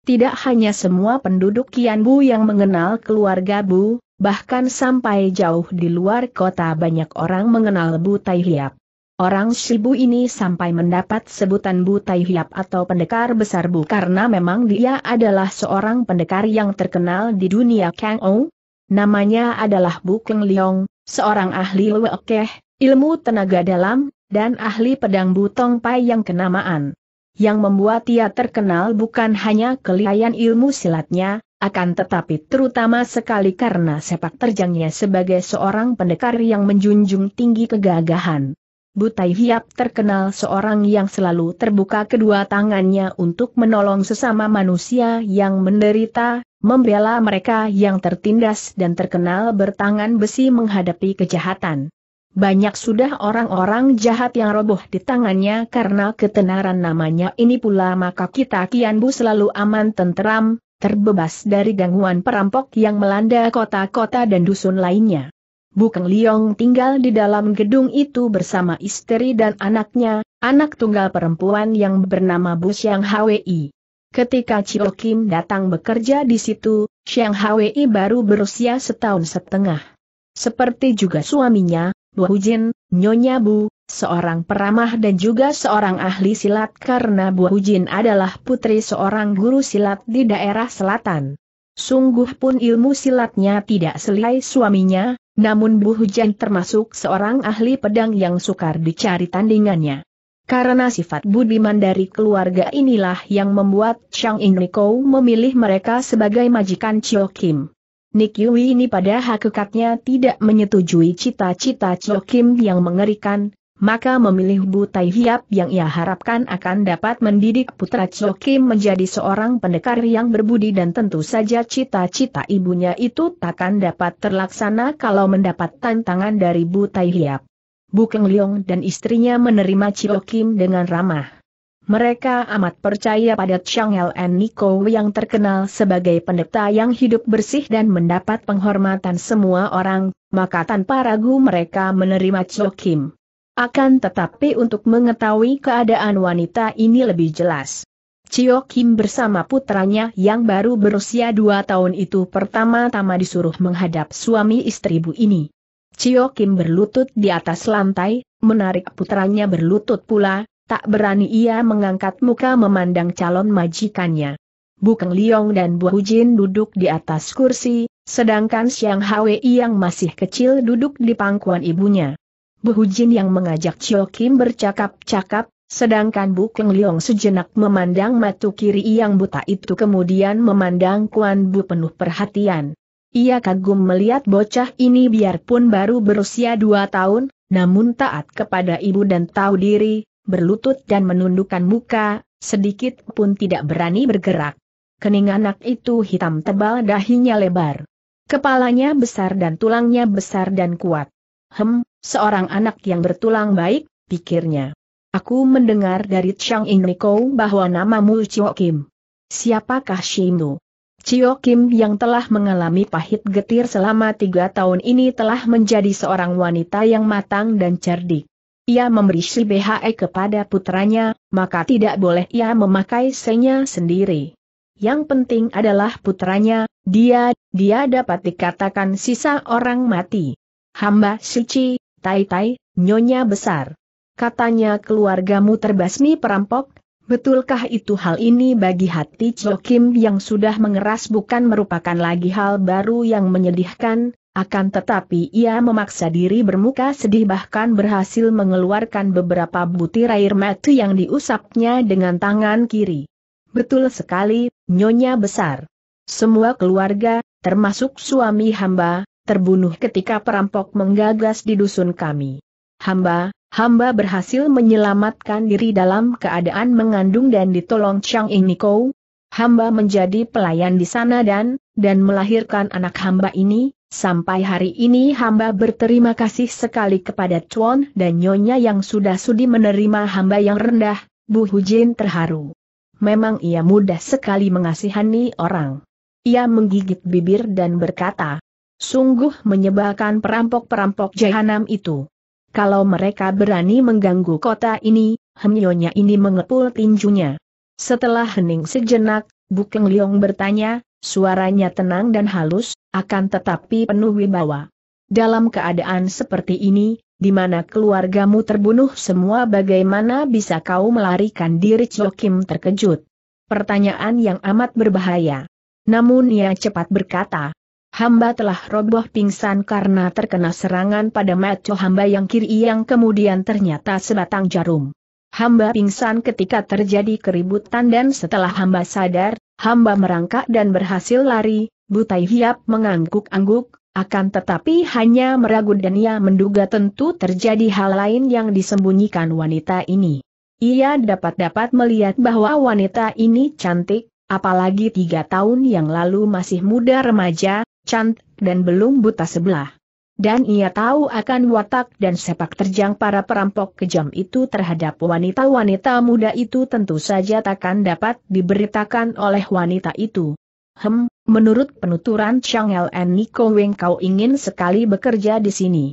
Tidak hanya semua penduduk Kianbu yang mengenal keluarga Bu, bahkan sampai jauh di luar kota banyak orang mengenal Butai Hiap. Orang Shibu ini sampai mendapat sebutan Butai Hiap atau pendekar besar Bu karena memang dia adalah seorang pendekar yang terkenal di dunia Kang Ou. Namanya adalah Bu Keng Leong, seorang ahli wekeh, ilmu tenaga dalam, dan ahli pedang Butong Pai yang kenamaan. Yang membuat ia terkenal bukan hanya kelihayan ilmu silatnya, akan tetapi terutama sekali karena sepak terjangnya sebagai seorang pendekar yang menjunjung tinggi kegagahan. Butai Hiap terkenal seorang yang selalu terbuka kedua tangannya untuk menolong sesama manusia yang menderita, membela mereka yang tertindas dan terkenal bertangan besi menghadapi kejahatan. Banyak sudah orang-orang jahat yang roboh di tangannya karena ketenaran namanya ini pula maka kita Kianbu selalu aman tenteram, terbebas dari gangguan perampok yang melanda kota-kota dan dusun lainnya. Bukeng Liong tinggal di dalam gedung itu bersama istri dan anaknya, anak tunggal perempuan yang bernama Bu Xiang Hwi. Ketika Chiu Kim datang bekerja di situ, Xiang Hwi baru berusia setahun setengah. Seperti juga suaminya, Bu Hujin, Nyonya Bu, seorang peramah dan juga seorang ahli silat karena Bu Hujin adalah putri seorang guru silat di daerah selatan. Sungguh pun ilmu silatnya tidak selai suaminya, namun Bu Hujan termasuk seorang ahli pedang yang sukar dicari tandingannya. Karena sifat budiman dari keluarga inilah yang membuat Chang Ing Niko memilih mereka sebagai majikan Chio Kim. Nick Yui ini pada hakikatnya tidak menyetujui cita-cita Chio Kim yang mengerikan, maka memilih Bu Tai Hiap yang ia harapkan akan dapat mendidik putra Kim menjadi seorang pendekar yang berbudi dan tentu saja cita-cita ibunya itu takkan dapat terlaksana kalau mendapat tantangan dari Bu Tai Hiap. Bu Leong dan istrinya menerima Kim dengan ramah. Mereka amat percaya pada Chang and Niko yang terkenal sebagai pendeta yang hidup bersih dan mendapat penghormatan semua orang, maka tanpa ragu mereka menerima Kim. Akan tetapi untuk mengetahui keadaan wanita ini lebih jelas. Cio Kim bersama putranya yang baru berusia dua tahun itu pertama-tama disuruh menghadap suami istri bu ini. Cio Kim berlutut di atas lantai, menarik putranya berlutut pula, tak berani ia mengangkat muka memandang calon majikannya. Bukeng Liong dan Bu Hujin duduk di atas kursi, sedangkan Siang Hwei yang masih kecil duduk di pangkuan ibunya. Bu yang mengajak Chio Kim bercakap-cakap, sedangkan Bu Keng Leong sejenak memandang matu kiri yang buta itu kemudian memandang Kuan Bu penuh perhatian. Ia kagum melihat bocah ini biarpun baru berusia dua tahun, namun taat kepada ibu dan tahu diri, berlutut dan menundukkan muka, sedikit pun tidak berani bergerak. Kening anak itu hitam tebal dahinya lebar. Kepalanya besar dan tulangnya besar dan kuat. Hem, Seorang anak yang bertulang baik, pikirnya. Aku mendengar dari Chang In Niko bahwa namamu Chio Kim. Siapakah Shimu? Chio Kim yang telah mengalami pahit getir selama tiga tahun ini telah menjadi seorang wanita yang matang dan cerdik. Ia memberi BHE kepada putranya, maka tidak boleh ia memakai senya sendiri. Yang penting adalah putranya, dia, dia dapat dikatakan sisa orang mati. Hamba suci, Tai-tai, nyonya besar. Katanya keluargamu terbasmi perampok, betulkah itu hal ini bagi hati Cho Kim yang sudah mengeras bukan merupakan lagi hal baru yang menyedihkan, akan tetapi ia memaksa diri bermuka sedih bahkan berhasil mengeluarkan beberapa butir air mata yang diusapnya dengan tangan kiri. Betul sekali, nyonya besar. Semua keluarga, termasuk suami hamba, terbunuh ketika perampok menggagas di dusun kami. Hamba, hamba berhasil menyelamatkan diri dalam keadaan mengandung dan ditolong Chang Iniko. Hamba menjadi pelayan di sana dan, dan melahirkan anak hamba ini, Sampai hari ini hamba berterima kasih sekali kepada Chuan dan Nyonya yang sudah sudi menerima hamba yang rendah, Bu Hu Jin terharu. Memang ia mudah sekali mengasihani orang. Ia menggigit bibir dan berkata, Sungguh menyebalkan perampok-perampok jahanam itu. Kalau mereka berani mengganggu kota ini, Hemyonya ini mengepul tinjunya. Setelah hening sejenak, Bukeng Liong bertanya, suaranya tenang dan halus, akan tetapi penuh wibawa. Dalam keadaan seperti ini, di mana keluargamu terbunuh semua bagaimana bisa kau melarikan diri Kim terkejut. Pertanyaan yang amat berbahaya. Namun ia cepat berkata, hamba telah roboh pingsan karena terkena serangan pada maco hamba yang kiri yang kemudian ternyata sebatang jarum. Hamba pingsan ketika terjadi keributan dan setelah hamba sadar, hamba merangkak dan berhasil lari, Butai Hiap mengangguk-angguk, akan tetapi hanya meragu dan ia menduga tentu terjadi hal lain yang disembunyikan wanita ini. Ia dapat-dapat melihat bahwa wanita ini cantik, apalagi tiga tahun yang lalu masih muda remaja, cant, dan belum buta sebelah. Dan ia tahu akan watak dan sepak terjang para perampok kejam itu terhadap wanita-wanita muda itu tentu saja takkan dapat diberitakan oleh wanita itu. Hem, menurut penuturan Chang Ln Niko Weng kau ingin sekali bekerja di sini.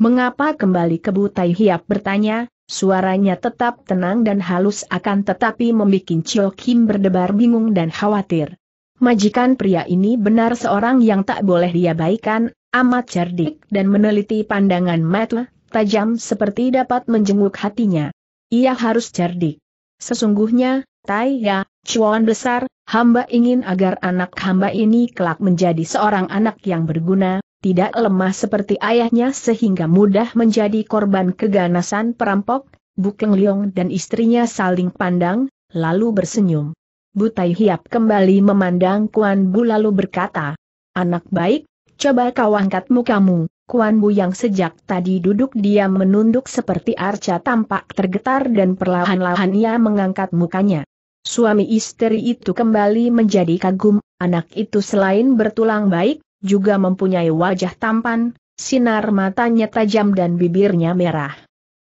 Mengapa kembali ke Butai Hiap bertanya, suaranya tetap tenang dan halus akan tetapi membuat Chio Kim berdebar bingung dan khawatir. Majikan pria ini benar seorang yang tak boleh diabaikan, amat cerdik dan meneliti pandangan mata, tajam seperti dapat menjenguk hatinya. Ia harus cerdik. Sesungguhnya, Tai Ya, cuan besar, hamba ingin agar anak hamba ini kelak menjadi seorang anak yang berguna, tidak lemah seperti ayahnya sehingga mudah menjadi korban keganasan perampok, Bukeng Leong dan istrinya saling pandang, lalu bersenyum. Butai Hiap kembali memandang Kuan Bu lalu berkata, Anak baik, coba kau angkat mukamu. Kuan Bu yang sejak tadi duduk diam menunduk seperti arca tampak tergetar dan perlahan-lahan ia mengangkat mukanya. Suami istri itu kembali menjadi kagum, anak itu selain bertulang baik, juga mempunyai wajah tampan, sinar matanya tajam dan bibirnya merah.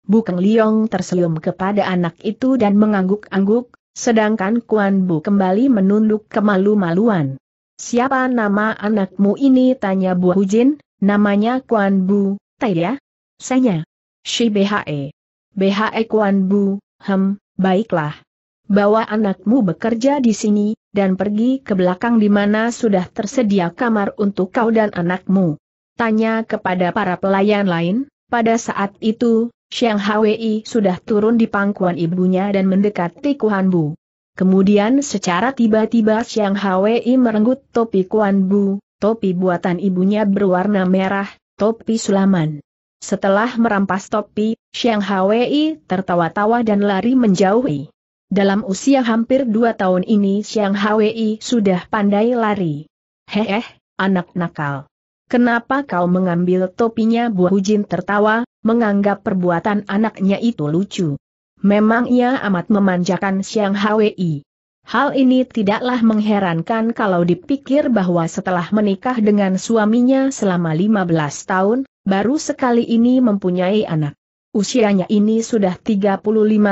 Bukeng Liong tersenyum kepada anak itu dan mengangguk-angguk, Sedangkan Kuan Bu kembali menunduk kemalu-maluan. Siapa nama anakmu ini? Tanya Bu Hujin, namanya Kuan Bu, Taya? Ya? Senya. Si BHE. BHE Kuan Bu, hem, baiklah. Bawa anakmu bekerja di sini, dan pergi ke belakang di mana sudah tersedia kamar untuk kau dan anakmu. Tanya kepada para pelayan lain, pada saat itu, Sheng Hwi sudah turun di pangkuan ibunya dan mendekati Kuan Bu. Kemudian secara tiba-tiba Sheng Hwi merenggut topi Kuan Bu, topi buatan ibunya berwarna merah, topi sulaman. Setelah merampas topi, Sheng Hwi tertawa-tawa dan lari menjauhi. Dalam usia hampir dua tahun ini Sheng Hwi sudah pandai lari. Hehe, anak nakal. Kenapa kau mengambil topinya Bu Hujin tertawa, menganggap perbuatan anaknya itu lucu. Memang ia amat memanjakan Siang Hwi. Hal ini tidaklah mengherankan kalau dipikir bahwa setelah menikah dengan suaminya selama 15 tahun, baru sekali ini mempunyai anak. Usianya ini sudah 35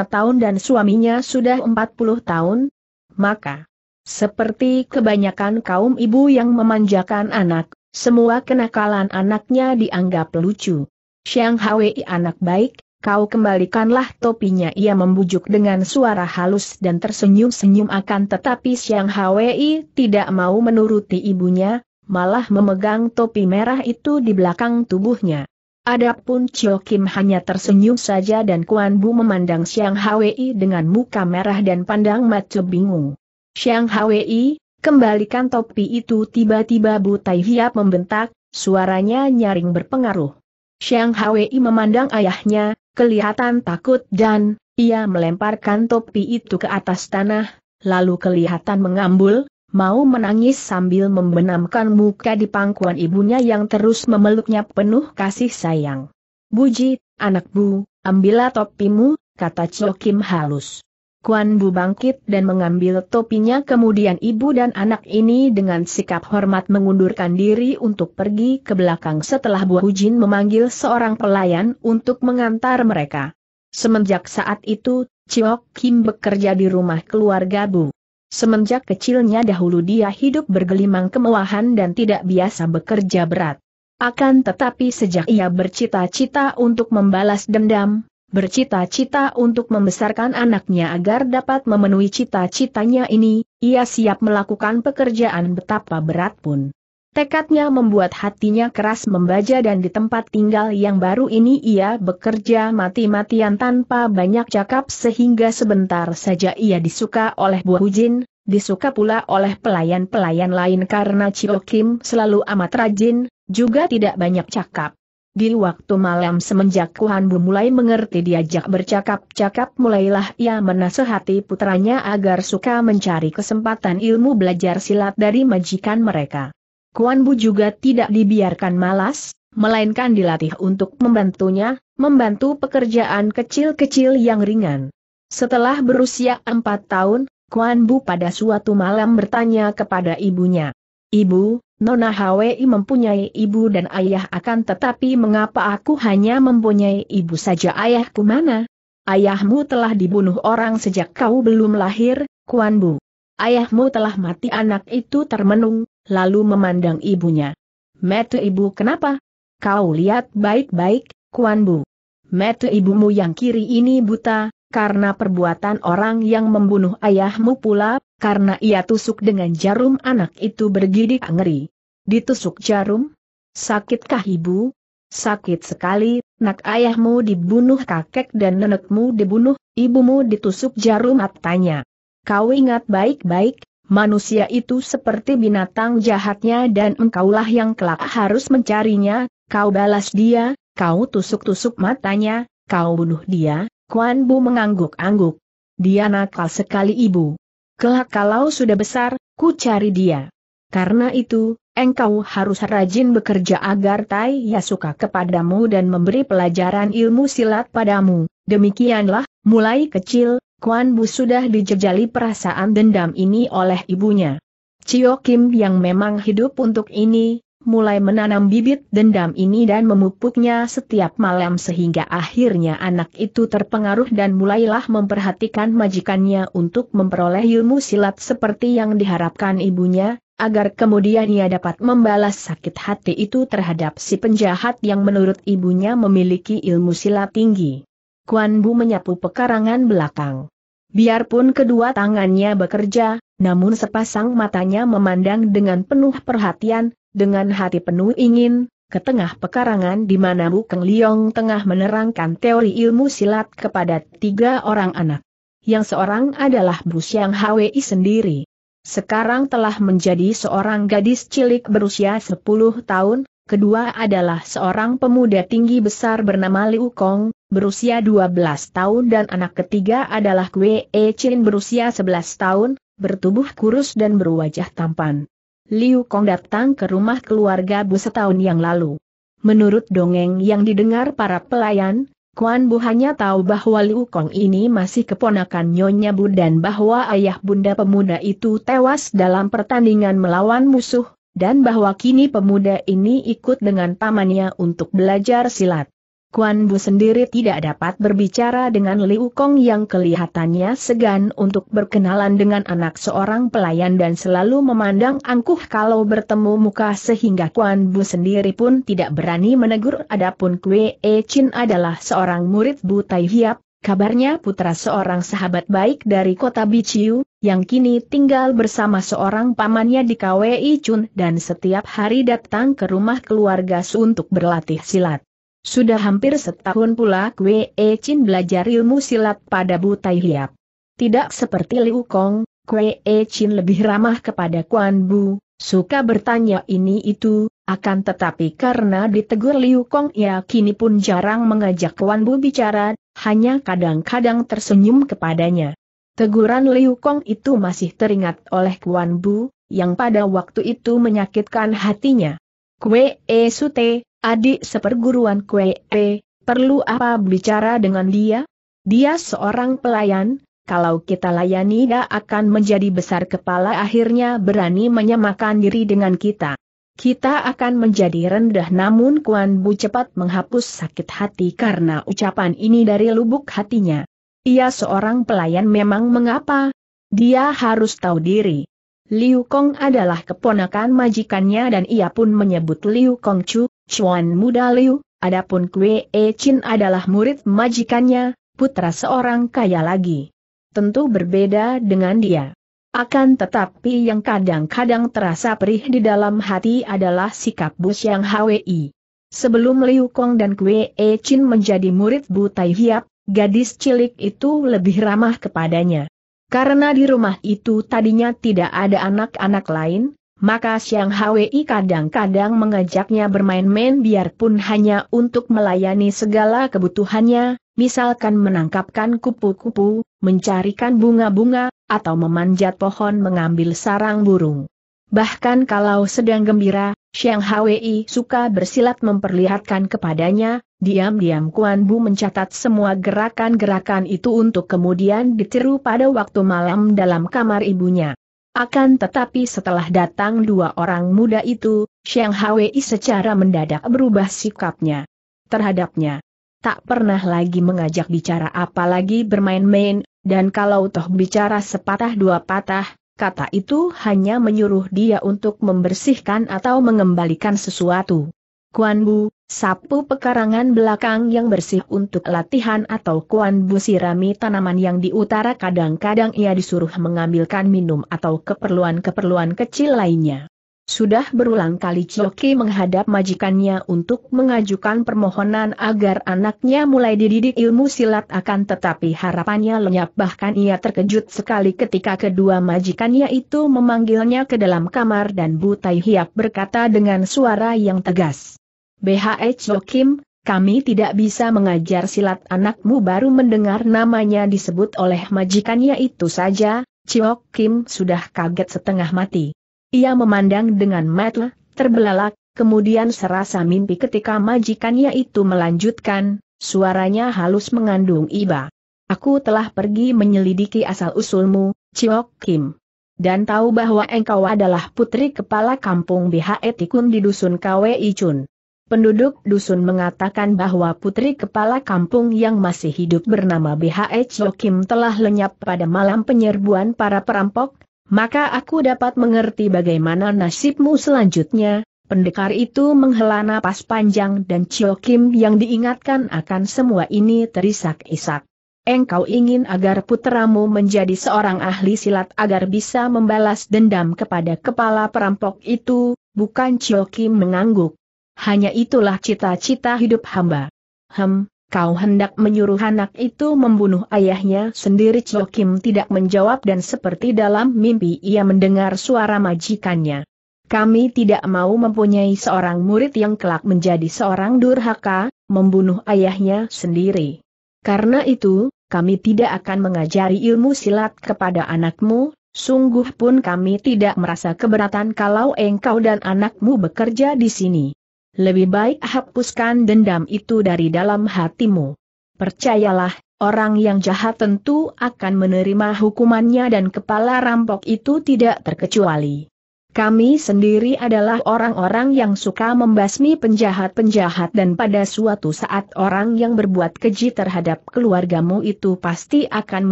tahun dan suaminya sudah 40 tahun. Maka, seperti kebanyakan kaum ibu yang memanjakan anak, semua kenakalan anaknya dianggap lucu. Xiang Hwei anak baik, kau kembalikanlah topinya ia membujuk dengan suara halus dan tersenyum-senyum akan tetapi Xiang Hwei tidak mau menuruti ibunya, malah memegang topi merah itu di belakang tubuhnya. Adapun Chio Kim hanya tersenyum saja dan Kuan Bu memandang Xiang Hwei dengan muka merah dan pandang mata bingung. Xiang Hwei, Kembalikan topi itu tiba-tiba Bu Hiap membentak, suaranya nyaring berpengaruh. Xiang Hwei memandang ayahnya, kelihatan takut dan, ia melemparkan topi itu ke atas tanah, lalu kelihatan mengambul, mau menangis sambil membenamkan muka di pangkuan ibunya yang terus memeluknya penuh kasih sayang. Buji, anak bu, ambillah topimu, kata Chio Kim halus. Kuan Bu bangkit dan mengambil topinya kemudian ibu dan anak ini dengan sikap hormat mengundurkan diri untuk pergi ke belakang setelah Bu Hujin memanggil seorang pelayan untuk mengantar mereka. Semenjak saat itu, Chiok Kim bekerja di rumah keluarga Bu. Semenjak kecilnya dahulu dia hidup bergelimang kemewahan dan tidak biasa bekerja berat. Akan tetapi sejak ia bercita-cita untuk membalas dendam, Bercita-cita untuk membesarkan anaknya agar dapat memenuhi cita-citanya ini, ia siap melakukan pekerjaan betapa berat pun. Tekadnya membuat hatinya keras membaja dan di tempat tinggal yang baru ini ia bekerja mati-matian tanpa banyak cakap sehingga sebentar saja ia disuka oleh Bu Hujin, disuka pula oleh pelayan-pelayan lain karena Chio Kim selalu amat rajin, juga tidak banyak cakap. Di waktu malam semenjak Kuan Bu mulai mengerti diajak bercakap-cakap mulailah ia menasehati putranya agar suka mencari kesempatan ilmu belajar silat dari majikan mereka. Kuan Bu juga tidak dibiarkan malas, melainkan dilatih untuk membantunya, membantu pekerjaan kecil-kecil yang ringan. Setelah berusia empat tahun, Kuan Bu pada suatu malam bertanya kepada ibunya, Ibu, Nona Hwi mempunyai ibu dan ayah akan tetapi mengapa aku hanya mempunyai ibu saja ayahku mana? Ayahmu telah dibunuh orang sejak kau belum lahir, Kuan Bu. Ayahmu telah mati anak itu termenung, lalu memandang ibunya. Metu ibu kenapa? Kau lihat baik-baik, Kuan Bu. Metu ibumu yang kiri ini buta, karena perbuatan orang yang membunuh ayahmu pula, karena ia tusuk dengan jarum anak itu bergidik ngeri. Ditusuk jarum? Sakitkah ibu? Sakit sekali, nak ayahmu dibunuh kakek dan nenekmu dibunuh, ibumu ditusuk jarum matanya. Kau ingat baik-baik, manusia itu seperti binatang jahatnya dan engkaulah yang kelak harus mencarinya, kau balas dia, kau tusuk-tusuk matanya, kau bunuh dia, Kuan Bu mengangguk-angguk. Dia nakal sekali ibu. Kelak kalau sudah besar, ku cari dia. Karena itu, engkau harus rajin bekerja agar Tai Ya suka kepadamu dan memberi pelajaran ilmu silat padamu. Demikianlah, mulai kecil, Kuan Bu sudah dijejali perasaan dendam ini oleh ibunya. Cio Kim yang memang hidup untuk ini, mulai menanam bibit dendam ini dan memupuknya setiap malam sehingga akhirnya anak itu terpengaruh dan mulailah memperhatikan majikannya untuk memperoleh ilmu silat seperti yang diharapkan ibunya, agar kemudian ia dapat membalas sakit hati itu terhadap si penjahat yang menurut ibunya memiliki ilmu silat tinggi. Kuan Bu menyapu pekarangan belakang. Biarpun kedua tangannya bekerja, namun sepasang matanya memandang dengan penuh perhatian, dengan hati penuh ingin, ke tengah pekarangan di mana Bukeng Liong tengah menerangkan teori ilmu silat kepada tiga orang anak. Yang seorang adalah Bu Siang Hwi sendiri. Sekarang telah menjadi seorang gadis cilik berusia 10 tahun, kedua adalah seorang pemuda tinggi besar bernama Liu Kong, berusia 12 tahun dan anak ketiga adalah Kwe Chin berusia 11 tahun, bertubuh kurus dan berwajah tampan. Liu Kong datang ke rumah keluarga Bu setahun yang lalu. Menurut dongeng yang didengar para pelayan, Kuan Bu hanya tahu bahwa Liu Kong ini masih keponakan Nyonya Bu dan bahwa ayah bunda pemuda itu tewas dalam pertandingan melawan musuh, dan bahwa kini pemuda ini ikut dengan pamannya untuk belajar silat. Kuan Bu sendiri tidak dapat berbicara dengan Liu Kong yang kelihatannya segan untuk berkenalan dengan anak seorang pelayan dan selalu memandang angkuh kalau bertemu muka sehingga Kuan Bu sendiri pun tidak berani menegur adapun Kue E Chin adalah seorang murid Bu Tai Hiap, kabarnya putra seorang sahabat baik dari kota Biciu, yang kini tinggal bersama seorang pamannya di KWI Chun dan setiap hari datang ke rumah keluarga Su untuk berlatih silat. Sudah hampir setahun pula Kwe E Chin belajar ilmu silat pada Butai Hiap. Tidak seperti Liu Kong, Kwe E Chin lebih ramah kepada Kuan Bu, suka bertanya ini itu, akan tetapi karena ditegur Liu Kong ia kini pun jarang mengajak Kuan Bu bicara, hanya kadang-kadang tersenyum kepadanya. Teguran Liu Kong itu masih teringat oleh Kuan Bu, yang pada waktu itu menyakitkan hatinya. Kue E Sute, Adik seperguruan Kue, eh, perlu apa bicara dengan dia? Dia seorang pelayan, kalau kita layani dia akan menjadi besar kepala akhirnya berani menyamakan diri dengan kita. Kita akan menjadi rendah namun Kuan Bu cepat menghapus sakit hati karena ucapan ini dari lubuk hatinya. Ia seorang pelayan memang mengapa? Dia harus tahu diri. Liu Kong adalah keponakan majikannya dan ia pun menyebut Liu Kong Chu, Chuan Muda Liu, adapun Kue E Chin adalah murid majikannya, putra seorang kaya lagi. Tentu berbeda dengan dia. Akan tetapi yang kadang-kadang terasa perih di dalam hati adalah sikap Bus yang Hwi. Sebelum Liu Kong dan Kue E Chin menjadi murid Bu Tai Hiap, gadis cilik itu lebih ramah kepadanya. Karena di rumah itu tadinya tidak ada anak-anak lain, maka Siang Hwi kadang-kadang mengajaknya bermain-main biarpun hanya untuk melayani segala kebutuhannya, misalkan menangkapkan kupu-kupu, mencarikan bunga-bunga, atau memanjat pohon mengambil sarang burung. Bahkan kalau sedang gembira, Siang Hwi suka bersilat memperlihatkan kepadanya, diam-diam Kuan Bu mencatat semua gerakan-gerakan itu untuk kemudian ditiru pada waktu malam dalam kamar ibunya. Akan tetapi setelah datang dua orang muda itu, Sheng Hwi secara mendadak berubah sikapnya. Terhadapnya. Tak pernah lagi mengajak bicara apalagi bermain-main, dan kalau toh bicara sepatah dua patah, kata itu hanya menyuruh dia untuk membersihkan atau mengembalikan sesuatu. Kuan Bu, Sapu pekarangan belakang yang bersih untuk latihan atau kuan busirami tanaman yang di utara kadang-kadang ia disuruh mengambilkan minum atau keperluan-keperluan kecil lainnya. Sudah berulang kali Choki menghadap majikannya untuk mengajukan permohonan agar anaknya mulai dididik ilmu silat akan tetapi harapannya lenyap bahkan ia terkejut sekali ketika kedua majikannya itu memanggilnya ke dalam kamar dan Butai Hiap berkata dengan suara yang tegas. Jo Kim, kami tidak bisa mengajar silat anakmu baru mendengar namanya disebut oleh majikannya itu saja, Jo Kim sudah kaget setengah mati. Ia memandang dengan mata, terbelalak, kemudian serasa mimpi ketika majikannya itu melanjutkan, suaranya halus mengandung iba. Aku telah pergi menyelidiki asal-usulmu, Chiok Kim. Dan tahu bahwa engkau adalah putri kepala kampung BHE Tikun di dusun KWI Chun. Penduduk dusun mengatakan bahwa putri kepala kampung yang masih hidup bernama BH Chokim telah lenyap pada malam penyerbuan para perampok, maka aku dapat mengerti bagaimana nasibmu selanjutnya. Pendekar itu menghela napas panjang dan Kim yang diingatkan akan semua ini terisak-isak. Engkau ingin agar putramu menjadi seorang ahli silat agar bisa membalas dendam kepada kepala perampok itu, bukan Kim mengangguk hanya itulah cita-cita hidup hamba. Hem, kau hendak menyuruh anak itu membunuh ayahnya sendiri Kim tidak menjawab dan seperti dalam mimpi ia mendengar suara majikannya. Kami tidak mau mempunyai seorang murid yang kelak menjadi seorang durhaka, membunuh ayahnya sendiri. Karena itu, kami tidak akan mengajari ilmu silat kepada anakmu, sungguh pun kami tidak merasa keberatan kalau engkau dan anakmu bekerja di sini. Lebih baik hapuskan dendam itu dari dalam hatimu. Percayalah, orang yang jahat tentu akan menerima hukumannya dan kepala rampok itu tidak terkecuali. Kami sendiri adalah orang-orang yang suka membasmi penjahat-penjahat dan pada suatu saat orang yang berbuat keji terhadap keluargamu itu pasti akan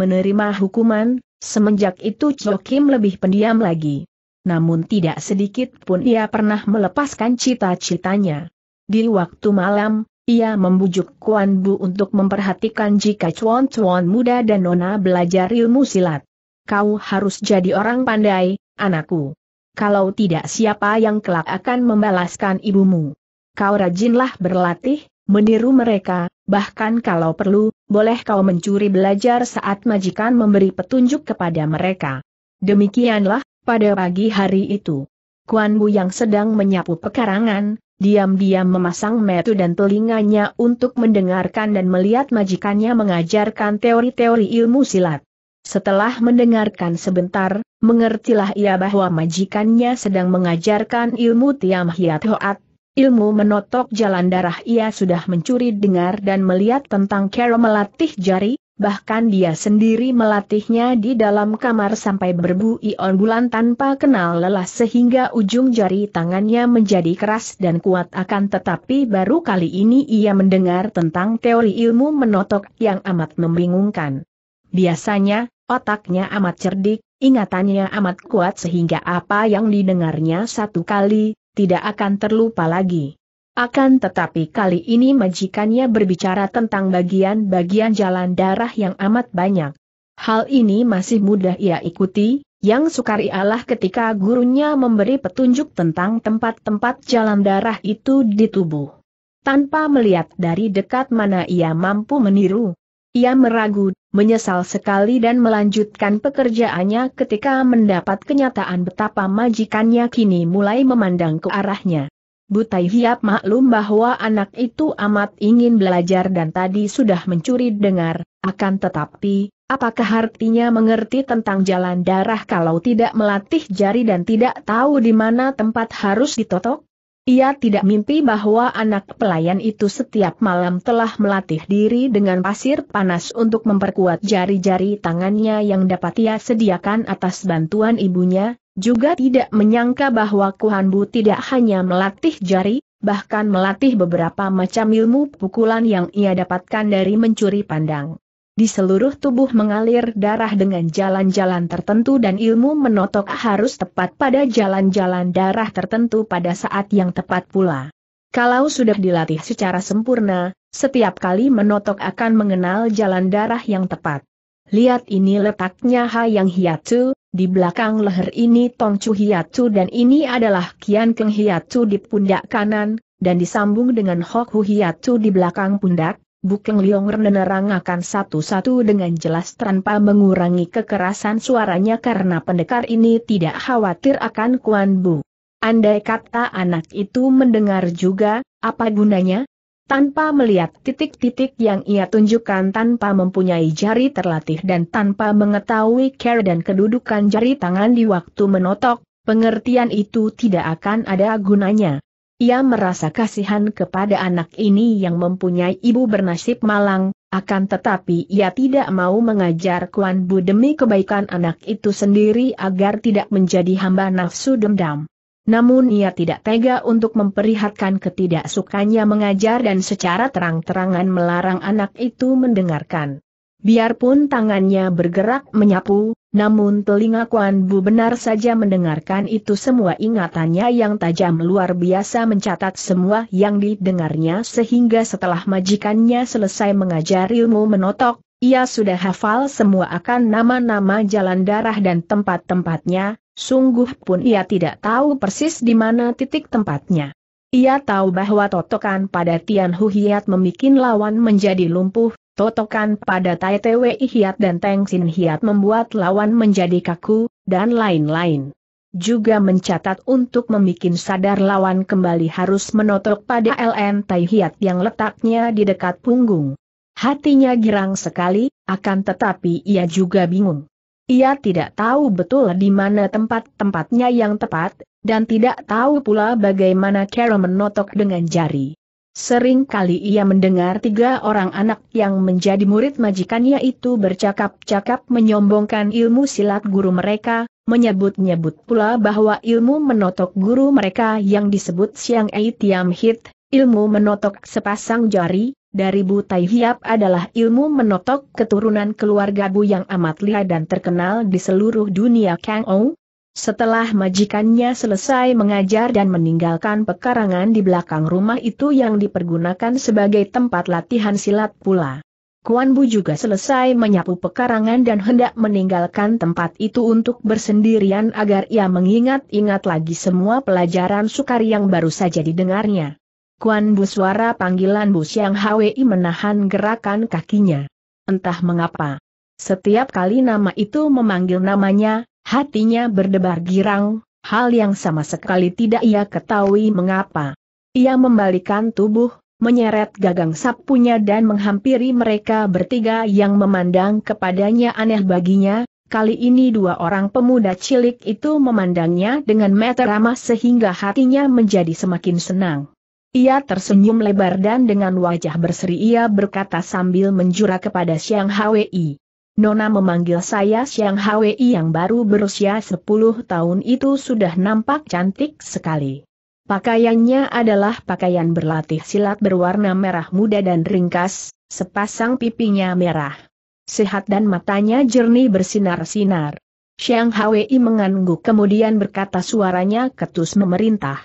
menerima hukuman, semenjak itu Chokim lebih pendiam lagi namun tidak sedikit pun ia pernah melepaskan cita-citanya. Di waktu malam, ia membujuk Kuan Bu untuk memperhatikan jika cuan-cuan muda dan nona belajar ilmu silat. Kau harus jadi orang pandai, anakku. Kalau tidak siapa yang kelak akan membalaskan ibumu. Kau rajinlah berlatih, meniru mereka, bahkan kalau perlu, boleh kau mencuri belajar saat majikan memberi petunjuk kepada mereka. Demikianlah, pada pagi hari itu. Kuan Bu yang sedang menyapu pekarangan, diam-diam memasang metu dan telinganya untuk mendengarkan dan melihat majikannya mengajarkan teori-teori ilmu silat. Setelah mendengarkan sebentar, mengertilah ia bahwa majikannya sedang mengajarkan ilmu Tiam Hiat Hoat, ilmu menotok jalan darah ia sudah mencuri dengar dan melihat tentang cara melatih jari, bahkan dia sendiri melatihnya di dalam kamar sampai berbui on bulan tanpa kenal lelah sehingga ujung jari tangannya menjadi keras dan kuat akan tetapi baru kali ini ia mendengar tentang teori ilmu menotok yang amat membingungkan. Biasanya, otaknya amat cerdik, ingatannya amat kuat sehingga apa yang didengarnya satu kali, tidak akan terlupa lagi. Akan tetapi kali ini majikannya berbicara tentang bagian-bagian jalan darah yang amat banyak. Hal ini masih mudah ia ikuti, yang sukar ialah ketika gurunya memberi petunjuk tentang tempat-tempat jalan darah itu di tubuh. Tanpa melihat dari dekat mana ia mampu meniru, ia meragu, menyesal sekali dan melanjutkan pekerjaannya ketika mendapat kenyataan betapa majikannya kini mulai memandang ke arahnya. Butai Hiap maklum bahwa anak itu amat ingin belajar dan tadi sudah mencuri dengar, akan tetapi, apakah artinya mengerti tentang jalan darah kalau tidak melatih jari dan tidak tahu di mana tempat harus ditotok? Ia tidak mimpi bahwa anak pelayan itu setiap malam telah melatih diri dengan pasir panas untuk memperkuat jari-jari tangannya yang dapat ia sediakan atas bantuan ibunya, juga tidak menyangka bahwa Kuhan Bu tidak hanya melatih jari, bahkan melatih beberapa macam ilmu pukulan yang ia dapatkan dari mencuri pandang. Di seluruh tubuh mengalir darah dengan jalan-jalan tertentu dan ilmu menotok harus tepat pada jalan-jalan darah tertentu pada saat yang tepat pula. Kalau sudah dilatih secara sempurna, setiap kali menotok akan mengenal jalan darah yang tepat. Lihat ini letaknya yang hiatu. Di belakang leher ini Tong Chu Hiatu dan ini adalah Kian Keng Hiatu di pundak kanan, dan disambung dengan Hok Hu Hiatu di belakang pundak, Bukeng Liong Renerang akan satu-satu dengan jelas tanpa mengurangi kekerasan suaranya karena pendekar ini tidak khawatir akan Kuan Bu. Andai kata anak itu mendengar juga, apa gunanya, tanpa melihat titik-titik yang ia tunjukkan tanpa mempunyai jari terlatih dan tanpa mengetahui care dan kedudukan jari tangan di waktu menotok, pengertian itu tidak akan ada gunanya. Ia merasa kasihan kepada anak ini yang mempunyai ibu bernasib malang, akan tetapi ia tidak mau mengajar Kuan Bu demi kebaikan anak itu sendiri agar tidak menjadi hamba nafsu dendam namun ia tidak tega untuk memperlihatkan ketidaksukanya mengajar dan secara terang-terangan melarang anak itu mendengarkan. Biarpun tangannya bergerak menyapu, namun telinga Kuan Bu benar saja mendengarkan itu semua ingatannya yang tajam luar biasa mencatat semua yang didengarnya sehingga setelah majikannya selesai mengajar ilmu menotok, ia sudah hafal semua akan nama-nama jalan darah dan tempat-tempatnya, Sungguh pun ia tidak tahu persis di mana titik tempatnya. Ia tahu bahwa totokan pada Tian Hu Hiat membuat lawan menjadi lumpuh, totokan pada Tai Wei Hiat dan Teng Sin Hiat membuat lawan menjadi kaku, dan lain-lain. Juga mencatat untuk membuat sadar lawan kembali harus menotok pada LN Tai Hiat yang letaknya di dekat punggung. Hatinya girang sekali, akan tetapi ia juga bingung. Ia tidak tahu betul di mana tempat-tempatnya yang tepat, dan tidak tahu pula bagaimana cara menotok dengan jari. Sering kali ia mendengar tiga orang anak yang menjadi murid majikannya itu bercakap-cakap menyombongkan ilmu silat guru mereka, menyebut-nyebut pula bahwa ilmu menotok guru mereka yang disebut Siang Ei Tiam Hit, Ilmu menotok sepasang jari, dari Bu Hiap adalah ilmu menotok keturunan keluarga Bu yang amat lihai dan terkenal di seluruh dunia Kang Ou. Setelah majikannya selesai mengajar dan meninggalkan pekarangan di belakang rumah itu yang dipergunakan sebagai tempat latihan silat pula. Kuan Bu juga selesai menyapu pekarangan dan hendak meninggalkan tempat itu untuk bersendirian agar ia mengingat-ingat lagi semua pelajaran sukar yang baru saja didengarnya. Kuan Bu suara panggilan Bu Siang Hwi menahan gerakan kakinya. Entah mengapa. Setiap kali nama itu memanggil namanya, hatinya berdebar girang, hal yang sama sekali tidak ia ketahui mengapa. Ia membalikan tubuh, menyeret gagang sapunya dan menghampiri mereka bertiga yang memandang kepadanya aneh baginya, Kali ini dua orang pemuda cilik itu memandangnya dengan mata ramah sehingga hatinya menjadi semakin senang. Ia tersenyum lebar dan dengan wajah berseri ia berkata sambil menjura kepada Siang Hwi. Nona memanggil saya Siang Hwi yang baru berusia 10 tahun itu sudah nampak cantik sekali. Pakaiannya adalah pakaian berlatih silat berwarna merah muda dan ringkas, sepasang pipinya merah. Sehat dan matanya jernih bersinar-sinar. Siang Hwi mengangguk kemudian berkata suaranya ketus memerintah.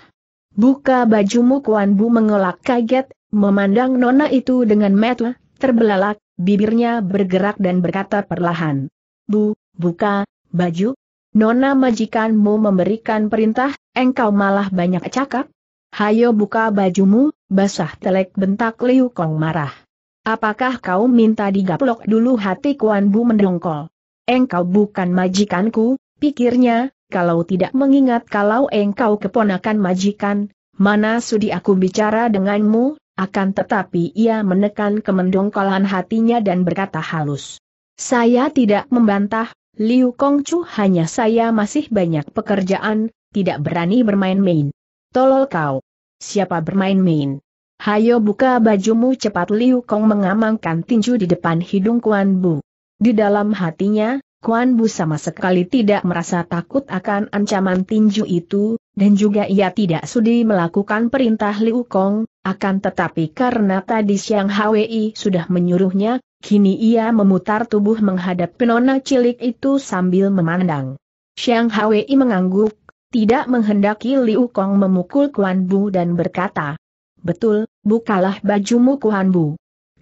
Buka bajumu Kuan Bu mengelak kaget, memandang nona itu dengan metu, terbelalak, bibirnya bergerak dan berkata perlahan. Bu, buka, baju. Nona majikanmu memberikan perintah, engkau malah banyak cakap. Hayo buka bajumu, basah telek bentak Liu Kong marah. Apakah kau minta digaplok dulu hati Kuan Bu mendongkol? Engkau bukan majikanku, pikirnya, kalau tidak mengingat kalau engkau keponakan majikan, mana sudi aku bicara denganmu, akan tetapi ia menekan kemendongkolan hatinya dan berkata halus. Saya tidak membantah, Liu Kongcu hanya saya masih banyak pekerjaan, tidak berani bermain-main. Tolol kau. Siapa bermain-main? Hayo buka bajumu cepat Liu Kong mengamankan tinju di depan hidung Kuan Bu. Di dalam hatinya, Kuan Bu sama sekali tidak merasa takut akan ancaman tinju itu, dan juga ia tidak sudi melakukan perintah Liu Kong, akan tetapi karena tadi siang Hwi sudah menyuruhnya, kini ia memutar tubuh menghadap penona cilik itu sambil memandang. Siang Hwi mengangguk, tidak menghendaki Liu Kong memukul Kuan Bu dan berkata, Betul, bukalah bajumu Kuan Bu.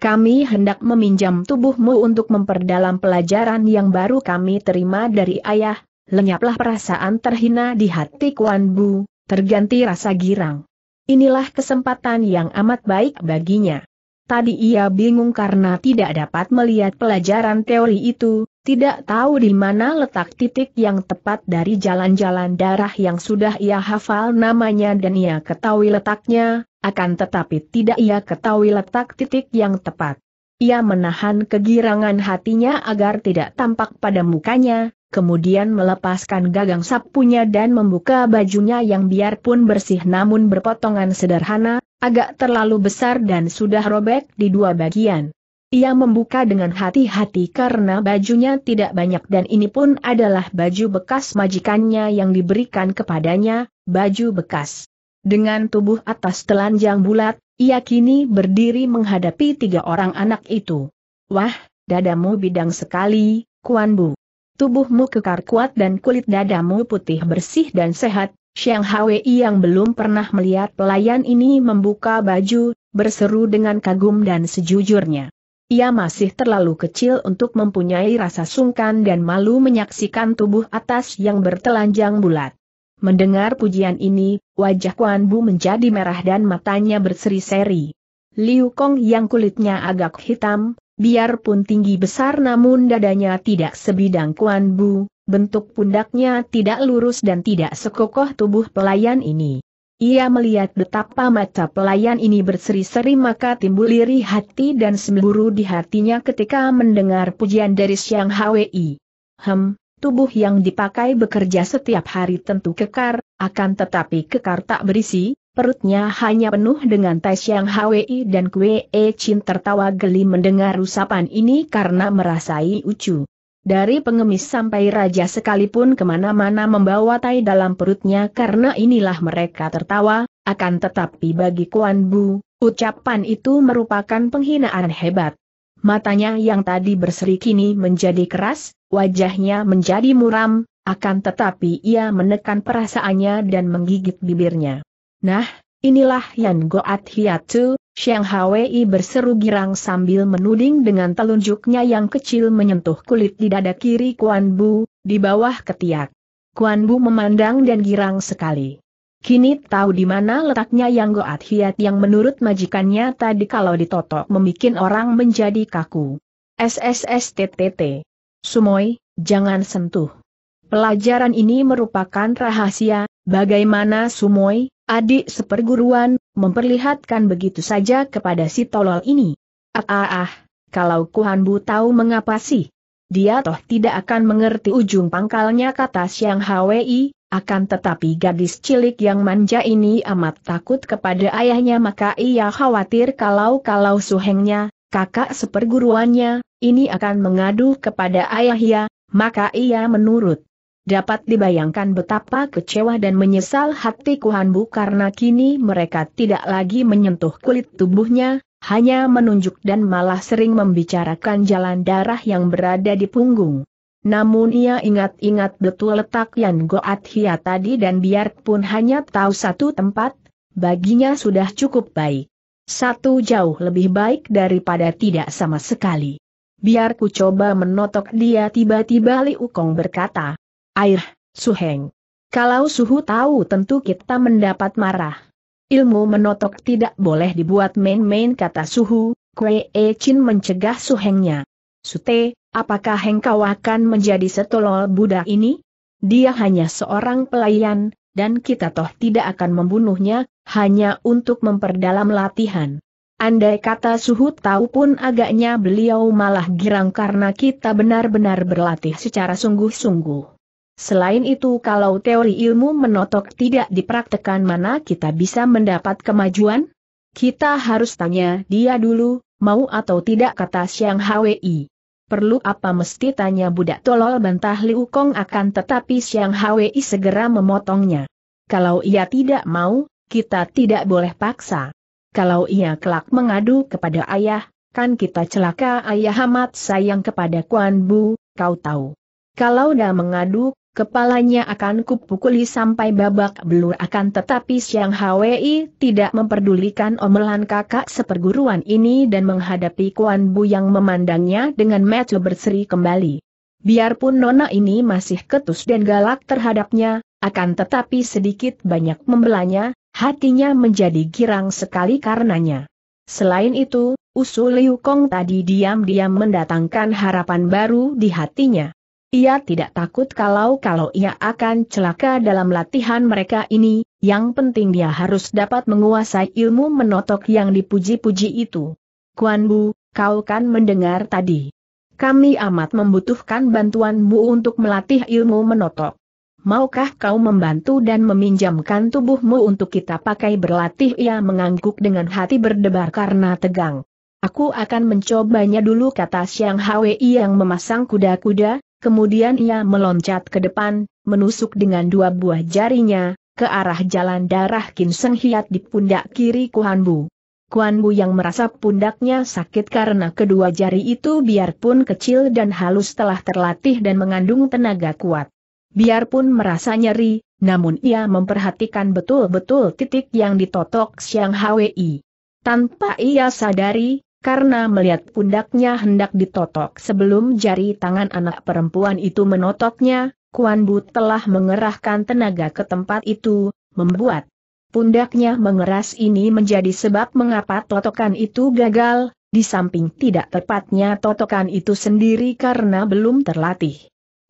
Kami hendak meminjam tubuhmu untuk memperdalam pelajaran yang baru kami terima dari ayah, lenyaplah perasaan terhina di hati Kuan Bu, terganti rasa girang. Inilah kesempatan yang amat baik baginya. Tadi ia bingung karena tidak dapat melihat pelajaran teori itu, tidak tahu di mana letak titik yang tepat dari jalan-jalan darah yang sudah ia hafal namanya dan ia ketahui letaknya, akan tetapi tidak ia ketahui letak titik yang tepat. Ia menahan kegirangan hatinya agar tidak tampak pada mukanya, kemudian melepaskan gagang sapunya dan membuka bajunya yang biarpun bersih namun berpotongan sederhana, agak terlalu besar dan sudah robek di dua bagian. Ia membuka dengan hati-hati karena bajunya tidak banyak dan ini pun adalah baju bekas majikannya yang diberikan kepadanya, baju bekas. Dengan tubuh atas telanjang bulat, ia kini berdiri menghadapi tiga orang anak itu. Wah, dadamu bidang sekali, Kuan Bu. Tubuhmu kekar kuat dan kulit dadamu putih bersih dan sehat, Xiang Hwei yang belum pernah melihat pelayan ini membuka baju, berseru dengan kagum dan sejujurnya. Ia masih terlalu kecil untuk mempunyai rasa sungkan dan malu menyaksikan tubuh atas yang bertelanjang bulat. Mendengar pujian ini, wajah Kuan Bu menjadi merah dan matanya berseri-seri. Liu Kong yang kulitnya agak hitam, biarpun tinggi besar namun dadanya tidak sebidang Kuan Bu, bentuk pundaknya tidak lurus dan tidak sekokoh tubuh pelayan ini. Ia melihat betapa mata pelayan ini berseri-seri maka timbul iri hati dan semburu di hatinya ketika mendengar pujian dari Siang Hwi. Hem, Tubuh yang dipakai bekerja setiap hari tentu kekar, akan tetapi kekar tak berisi, perutnya hanya penuh dengan tes yang Hwi dan Kue E Chin tertawa geli mendengar usapan ini karena merasai ucu. Dari pengemis sampai raja sekalipun kemana-mana membawa tai dalam perutnya karena inilah mereka tertawa, akan tetapi bagi Kuan Bu, ucapan itu merupakan penghinaan hebat matanya yang tadi berseri kini menjadi keras, wajahnya menjadi muram, akan tetapi ia menekan perasaannya dan menggigit bibirnya. Nah, inilah Yan Goat hiatu, Sheng Hwi berseru girang sambil menuding dengan telunjuknya yang kecil menyentuh kulit di dada kiri Kuan Bu, di bawah ketiak. Kuan Bu memandang dan girang sekali. Kini tahu di mana letaknya yang goat hiat yang menurut majikannya tadi kalau ditotok membuat orang menjadi kaku. SSSTTT. Sumoy, jangan sentuh. Pelajaran ini merupakan rahasia, bagaimana Sumoy, adik seperguruan, memperlihatkan begitu saja kepada si tolol ini. Ah ah ah, kalau Kuhanbu tahu mengapa sih? Dia toh tidak akan mengerti ujung pangkalnya kata Siang Hwi, akan tetapi gadis cilik yang manja ini amat takut kepada ayahnya maka ia khawatir kalau-kalau suhengnya, kakak seperguruannya, ini akan mengadu kepada ayahnya, maka ia menurut. Dapat dibayangkan betapa kecewa dan menyesal hati Kuhanbu karena kini mereka tidak lagi menyentuh kulit tubuhnya, hanya menunjuk dan malah sering membicarakan jalan darah yang berada di punggung. Namun ia ingat-ingat betul letak Yan Goat Hia tadi dan biarpun hanya tahu satu tempat, baginya sudah cukup baik. Satu jauh lebih baik daripada tidak sama sekali. Biar ku coba menotok dia tiba-tiba Li Ukong berkata. Air, Suheng. Kalau Suhu tahu tentu kita mendapat marah. Ilmu menotok tidak boleh dibuat main-main kata Suhu, Kwe E Chin mencegah Suhengnya. Sute, apakah engkau akan menjadi setolol Buddha ini? Dia hanya seorang pelayan, dan kita toh tidak akan membunuhnya, hanya untuk memperdalam latihan. Andai kata suhu tahu pun agaknya beliau malah girang karena kita benar-benar berlatih secara sungguh-sungguh. Selain itu kalau teori ilmu menotok tidak dipraktekan mana kita bisa mendapat kemajuan? Kita harus tanya dia dulu, mau atau tidak kata Siang Hwi. Perlu apa mesti tanya budak tolol bantah Liu Kong akan tetapi Siang Hwi segera memotongnya. Kalau ia tidak mau, kita tidak boleh paksa. Kalau ia kelak mengadu kepada ayah, kan kita celaka ayah amat sayang kepada Kuan Bu, kau tahu. Kalau dah mengadu, Kepalanya akan kupukuli sampai babak belur akan tetapi Siang Hwi tidak memperdulikan omelan kakak seperguruan ini dan menghadapi Kuan Bu yang memandangnya dengan mata berseri kembali. Biarpun Nona ini masih ketus dan galak terhadapnya, akan tetapi sedikit banyak membelanya, hatinya menjadi girang sekali karenanya. Selain itu, usul Liu Kong tadi diam-diam mendatangkan harapan baru di hatinya. Ia tidak takut kalau-kalau ia akan celaka dalam latihan mereka ini, yang penting dia harus dapat menguasai ilmu menotok yang dipuji-puji itu. Kuan Bu, kau kan mendengar tadi. Kami amat membutuhkan bantuanmu untuk melatih ilmu menotok. Maukah kau membantu dan meminjamkan tubuhmu untuk kita pakai berlatih? Ia mengangguk dengan hati berdebar karena tegang. Aku akan mencobanya dulu kata Siang Hwei yang memasang kuda-kuda, kemudian ia meloncat ke depan, menusuk dengan dua buah jarinya, ke arah jalan darah Kin Seng Hiat di pundak kiri Kuan Bu. Kuan Bu yang merasa pundaknya sakit karena kedua jari itu biarpun kecil dan halus telah terlatih dan mengandung tenaga kuat. Biarpun merasa nyeri, namun ia memperhatikan betul-betul titik yang ditotok Siang Hwi. Tanpa ia sadari, karena melihat pundaknya hendak ditotok sebelum jari tangan anak perempuan itu menotoknya, Kuan Bu telah mengerahkan tenaga ke tempat itu, membuat pundaknya mengeras ini menjadi sebab mengapa totokan itu gagal, di samping tidak tepatnya totokan itu sendiri karena belum terlatih.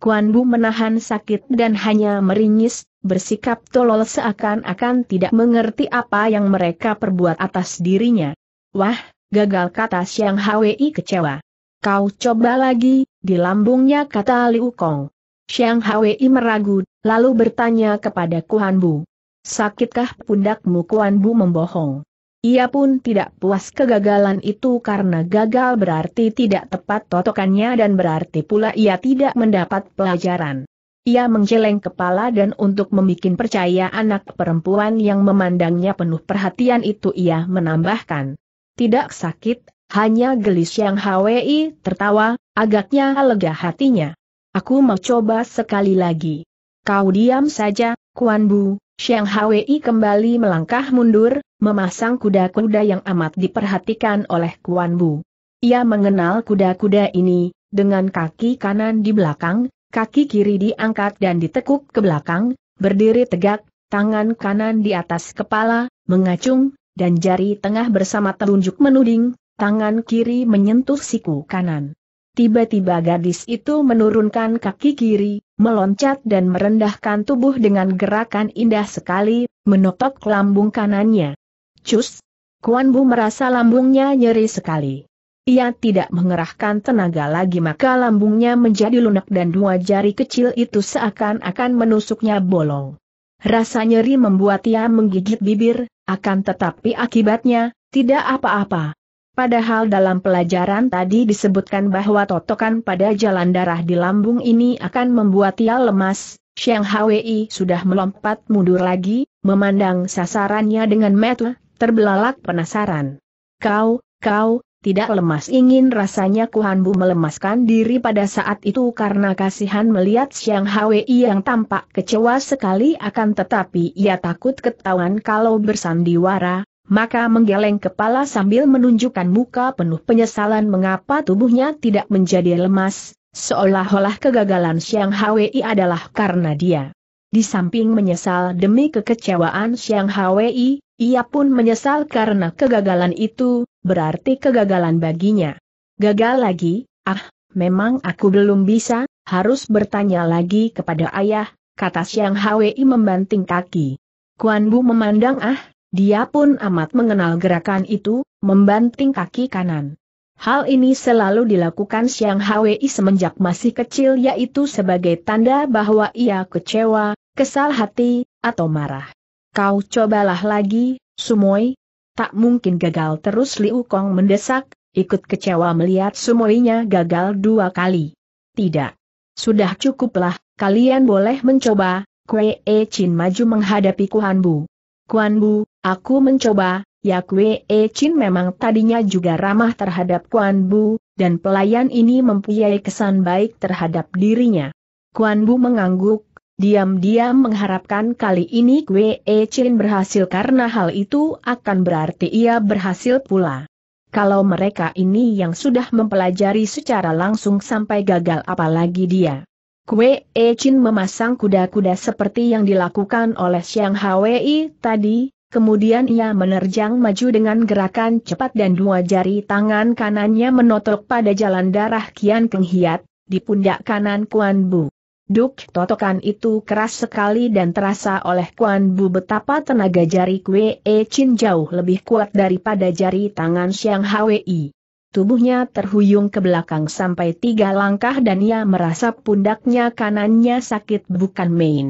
Kuan Bu menahan sakit dan hanya meringis, bersikap tolol seakan-akan tidak mengerti apa yang mereka perbuat atas dirinya. Wah, Gagal kata Siang Hwi kecewa. Kau coba lagi, di lambungnya kata Liu Kong. Siang Hwi meragu, lalu bertanya kepada Kuan Bu. Sakitkah pundakmu Kuan Bu membohong? Ia pun tidak puas kegagalan itu karena gagal berarti tidak tepat totokannya dan berarti pula ia tidak mendapat pelajaran. Ia menggeleng kepala dan untuk membuat percaya anak perempuan yang memandangnya penuh perhatian itu ia menambahkan. Tidak sakit, hanya gelis yang HWI tertawa, agaknya lega hatinya. Aku mau coba sekali lagi. Kau diam saja, Kuan Bu, Xiang Hwi kembali melangkah mundur, memasang kuda-kuda yang amat diperhatikan oleh Kuan Bu. Ia mengenal kuda-kuda ini, dengan kaki kanan di belakang, kaki kiri diangkat dan ditekuk ke belakang, berdiri tegak, tangan kanan di atas kepala, mengacung, dan jari tengah bersama telunjuk menuding, tangan kiri menyentuh siku kanan. Tiba-tiba gadis itu menurunkan kaki kiri, meloncat dan merendahkan tubuh dengan gerakan indah sekali, menotok lambung kanannya. Cus! Kuan Bu merasa lambungnya nyeri sekali. Ia tidak mengerahkan tenaga lagi maka lambungnya menjadi lunak dan dua jari kecil itu seakan-akan menusuknya bolong. Rasa nyeri membuat ia menggigit bibir, akan tetapi akibatnya, tidak apa-apa. Padahal dalam pelajaran tadi disebutkan bahwa totokan pada jalan darah di lambung ini akan membuat ia lemas, Sheng Hwi sudah melompat mundur lagi, memandang sasarannya dengan mata terbelalak penasaran. Kau, kau, tidak lemas ingin rasanya Kuan Bu melemaskan diri pada saat itu karena kasihan melihat Siang Hwei yang tampak kecewa sekali akan tetapi ia takut ketahuan kalau bersandiwara, maka menggeleng kepala sambil menunjukkan muka penuh penyesalan mengapa tubuhnya tidak menjadi lemas, seolah-olah kegagalan Siang Hwei adalah karena dia. Di samping menyesal demi kekecewaan Siang Hwei, ia pun menyesal karena kegagalan itu, berarti kegagalan baginya. Gagal lagi, ah, memang aku belum bisa, harus bertanya lagi kepada ayah, kata Siang Hwi membanting kaki. Kuan Bu memandang ah, dia pun amat mengenal gerakan itu, membanting kaki kanan. Hal ini selalu dilakukan Siang Hwi semenjak masih kecil yaitu sebagai tanda bahwa ia kecewa, kesal hati, atau marah. Kau cobalah lagi, Sumoi. Tak mungkin gagal terus Liu Kong mendesak, ikut kecewa melihat Sumoinya gagal dua kali. Tidak. Sudah cukuplah, kalian boleh mencoba, Kue E Chin maju menghadapi Kuan Bu. Kuan Bu, aku mencoba, ya Kue E Chin memang tadinya juga ramah terhadap Kuan Bu, dan pelayan ini mempunyai kesan baik terhadap dirinya. Kuan Bu mengangguk, Diam-diam mengharapkan kali ini Kwee Chin berhasil karena hal itu akan berarti ia berhasil pula. Kalau mereka ini yang sudah mempelajari secara langsung sampai gagal apalagi dia. Kwee Chin memasang kuda-kuda seperti yang dilakukan oleh Xiang Hwi tadi, kemudian ia menerjang maju dengan gerakan cepat dan dua jari tangan kanannya menotok pada jalan darah Kian Keng Hiat di pundak kanan Kuan Bu. Duk totokan itu keras sekali dan terasa oleh Kuan Bu betapa tenaga jari Kwe E Chin jauh lebih kuat daripada jari tangan Xiang Hwi. Tubuhnya terhuyung ke belakang sampai tiga langkah dan ia merasa pundaknya kanannya sakit bukan main.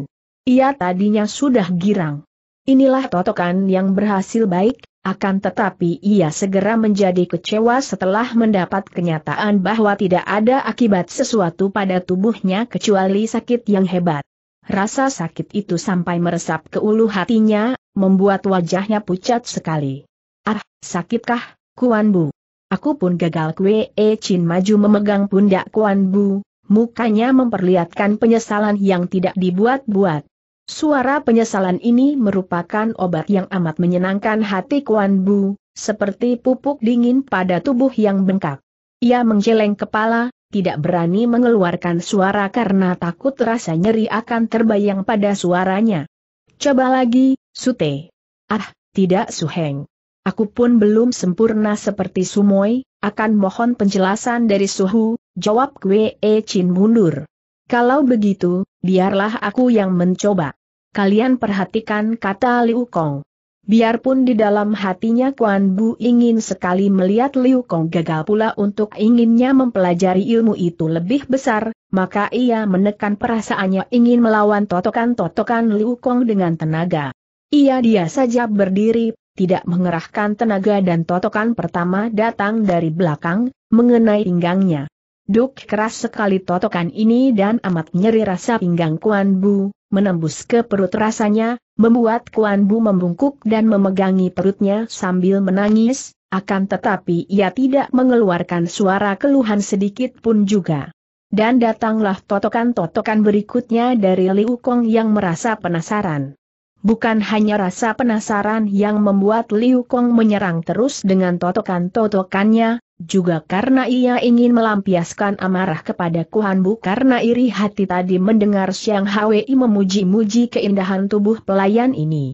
Ia tadinya sudah girang. Inilah totokan yang berhasil baik, akan tetapi ia segera menjadi kecewa setelah mendapat kenyataan bahwa tidak ada akibat sesuatu pada tubuhnya kecuali sakit yang hebat. Rasa sakit itu sampai meresap ke ulu hatinya, membuat wajahnya pucat sekali. Ah, sakitkah, Kuan Bu? Aku pun gagal kue e Chin maju memegang pundak Kuan Bu, mukanya memperlihatkan penyesalan yang tidak dibuat-buat. Suara penyesalan ini merupakan obat yang amat menyenangkan hati Kuan Bu, seperti pupuk dingin pada tubuh yang bengkak. Ia menggeleng kepala, tidak berani mengeluarkan suara karena takut rasa nyeri akan terbayang pada suaranya. Coba lagi, Sute. Ah, tidak Suheng. Aku pun belum sempurna seperti Sumoy, akan mohon penjelasan dari Suhu, jawab Kwee E Chin mundur. Kalau begitu, biarlah aku yang mencoba. Kalian perhatikan kata Liu Kong. Biarpun di dalam hatinya Kuan Bu ingin sekali melihat Liu Kong gagal pula untuk inginnya mempelajari ilmu itu lebih besar, maka ia menekan perasaannya ingin melawan totokan-totokan Liu Kong dengan tenaga. Ia dia saja berdiri, tidak mengerahkan tenaga dan totokan pertama datang dari belakang, mengenai pinggangnya. Duk keras sekali totokan ini dan amat nyeri rasa pinggang Kuan Bu, menembus ke perut rasanya, membuat Kuan Bu membungkuk dan memegangi perutnya sambil menangis, akan tetapi ia tidak mengeluarkan suara keluhan sedikit pun juga. Dan datanglah totokan-totokan berikutnya dari Liu Kong yang merasa penasaran. Bukan hanya rasa penasaran yang membuat Liu Kong menyerang terus dengan totokan-totokannya, juga karena ia ingin melampiaskan amarah kepada Kuhanbu karena iri hati tadi mendengar Siang Hwi memuji-muji keindahan tubuh pelayan ini.